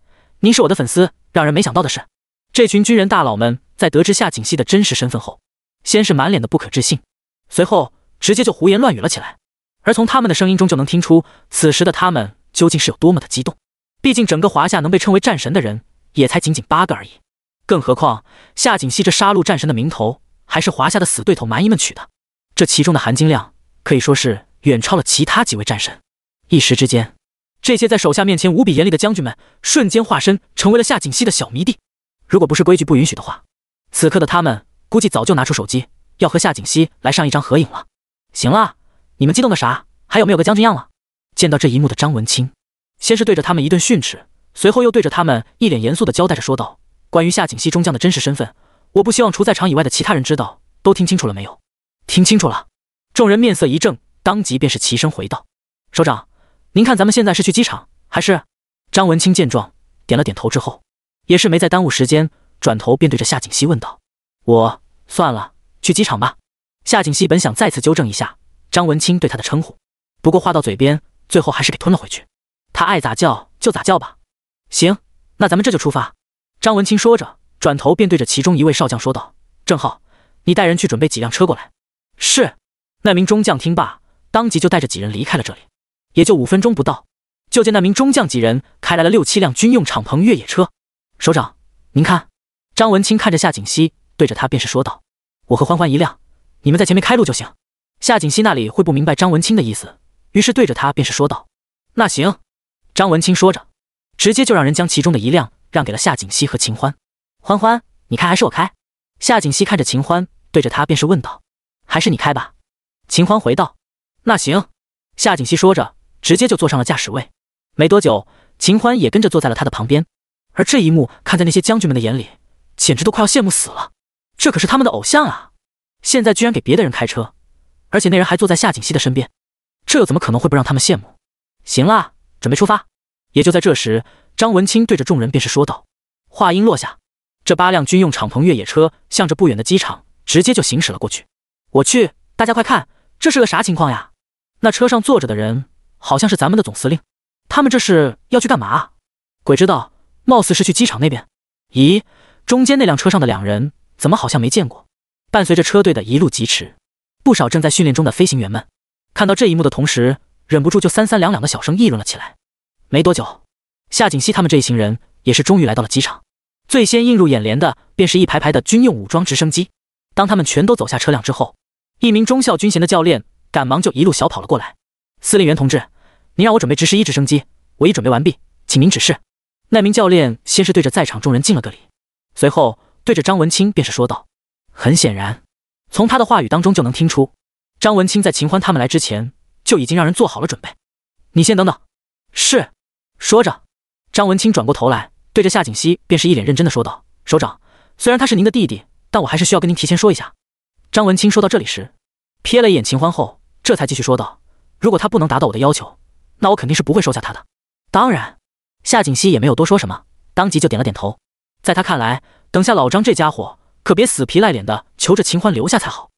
您是我的粉丝。让人没想到的是，这群军人大佬们在得知夏锦熙的真实身份后，先是满脸的不可置信，随后直接就胡言乱语了起来。而从他们的声音中就能听出，此时的他们究竟是有多么的激动。毕竟，整个华夏能被称为战神的人，也才仅仅八个而已。更何况，夏锦熙这杀戮战神的名头，还是华夏的死对头蛮夷们取的。这其中的含金量，可以说是远超了其他几位战神。一时之间。这些在手下面前无比严厉的将军们，瞬间化身成为了夏锦熙的小迷弟。如果不是规矩不允许的话，此刻的他们估计早就拿出手机要和夏锦熙来上一张合影了。行了，你们激动个啥？还有没有个将军样了？见到这一幕的张文清，先是对着他们一顿训斥，随后又对着他们一脸严肃的交代着说道：“关于夏锦熙中将的真实身份，我不希望除在场以外的其他人知道。都听清楚了没有？听清楚了。”众人面色一正，当即便是齐声回道：“首长。”您看，咱们现在是去机场还是？张文清见状，点了点头之后，也是没再耽误时间，转头便对着夏锦熙问道：“我算了，去机场吧。”夏锦熙本想再次纠正一下张文清对他的称呼，不过话到嘴边，最后还是给吞了回去。他爱咋叫就咋叫吧。行，那咱们这就出发。张文清说着，转头便对着其中一位少将说道：“郑浩，你带人去准备几辆车过来。”是。那名中将听罢，当即就带着几人离开了这里。也就五分钟不到，就见那名中将几人开来了六七辆军用敞篷越野车。首长，您看。张文清看着夏锦溪，对着他便是说道：“我和欢欢一辆，你们在前面开路就行。”夏锦溪那里会不明白张文清的意思，于是对着他便是说道：“那行。”张文清说着，直接就让人将其中的一辆让给了夏锦溪和秦欢。欢欢，你开还是我开？夏锦溪看着秦欢，对着他便是问道：“还是你开吧？”秦欢回道：“那行。”夏锦溪说着。直接就坐上了驾驶位，没多久，秦欢也跟着坐在了他的旁边。而这一幕看在那些将军们的眼里，简直都快要羡慕死了。这可是他们的偶像啊，现在居然给别的人开车，而且那人还坐在夏锦熙的身边，这又怎么可能会不让他们羡慕？行了，准备出发。也就在这时，张文清对着众人便是说道。话音落下，这八辆军用敞篷越野车向着不远的机场直接就行驶了过去。我去，大家快看，这是个啥情况呀？那车上坐着的人。好像是咱们的总司令，他们这是要去干嘛？鬼知道，貌似是去机场那边。咦，中间那辆车上的两人怎么好像没见过？伴随着车队的一路疾驰，不少正在训练中的飞行员们看到这一幕的同时，忍不住就三三两两的小声议论了起来。没多久，夏锦熙他们这一行人也是终于来到了机场。最先映入眼帘的便是一排排的军用武装直升机。当他们全都走下车辆之后，一名中校军衔的教练赶忙就一路小跑了过来，司令员同志。您让我准备直十一直升机，我已准备完毕，请您指示。那名教练先是对着在场众人敬了个礼，随后对着张文清便是说道：“很显然，从他的话语当中就能听出，张文清在秦欢他们来之前就已经让人做好了准备。你先等等。”是说着，张文清转过头来，对着夏锦熙便是一脸认真的说道：“首长，虽然他是您的弟弟，但我还是需要跟您提前说一下。”张文清说到这里时，瞥了一眼秦欢后，这才继续说道：“如果他不能达到我的要求。”那我肯定是不会收下他的。当然，夏锦溪也没有多说什么，当即就点了点头。在他看来，等下老张这家伙可别死皮赖脸的求着秦欢留下才好。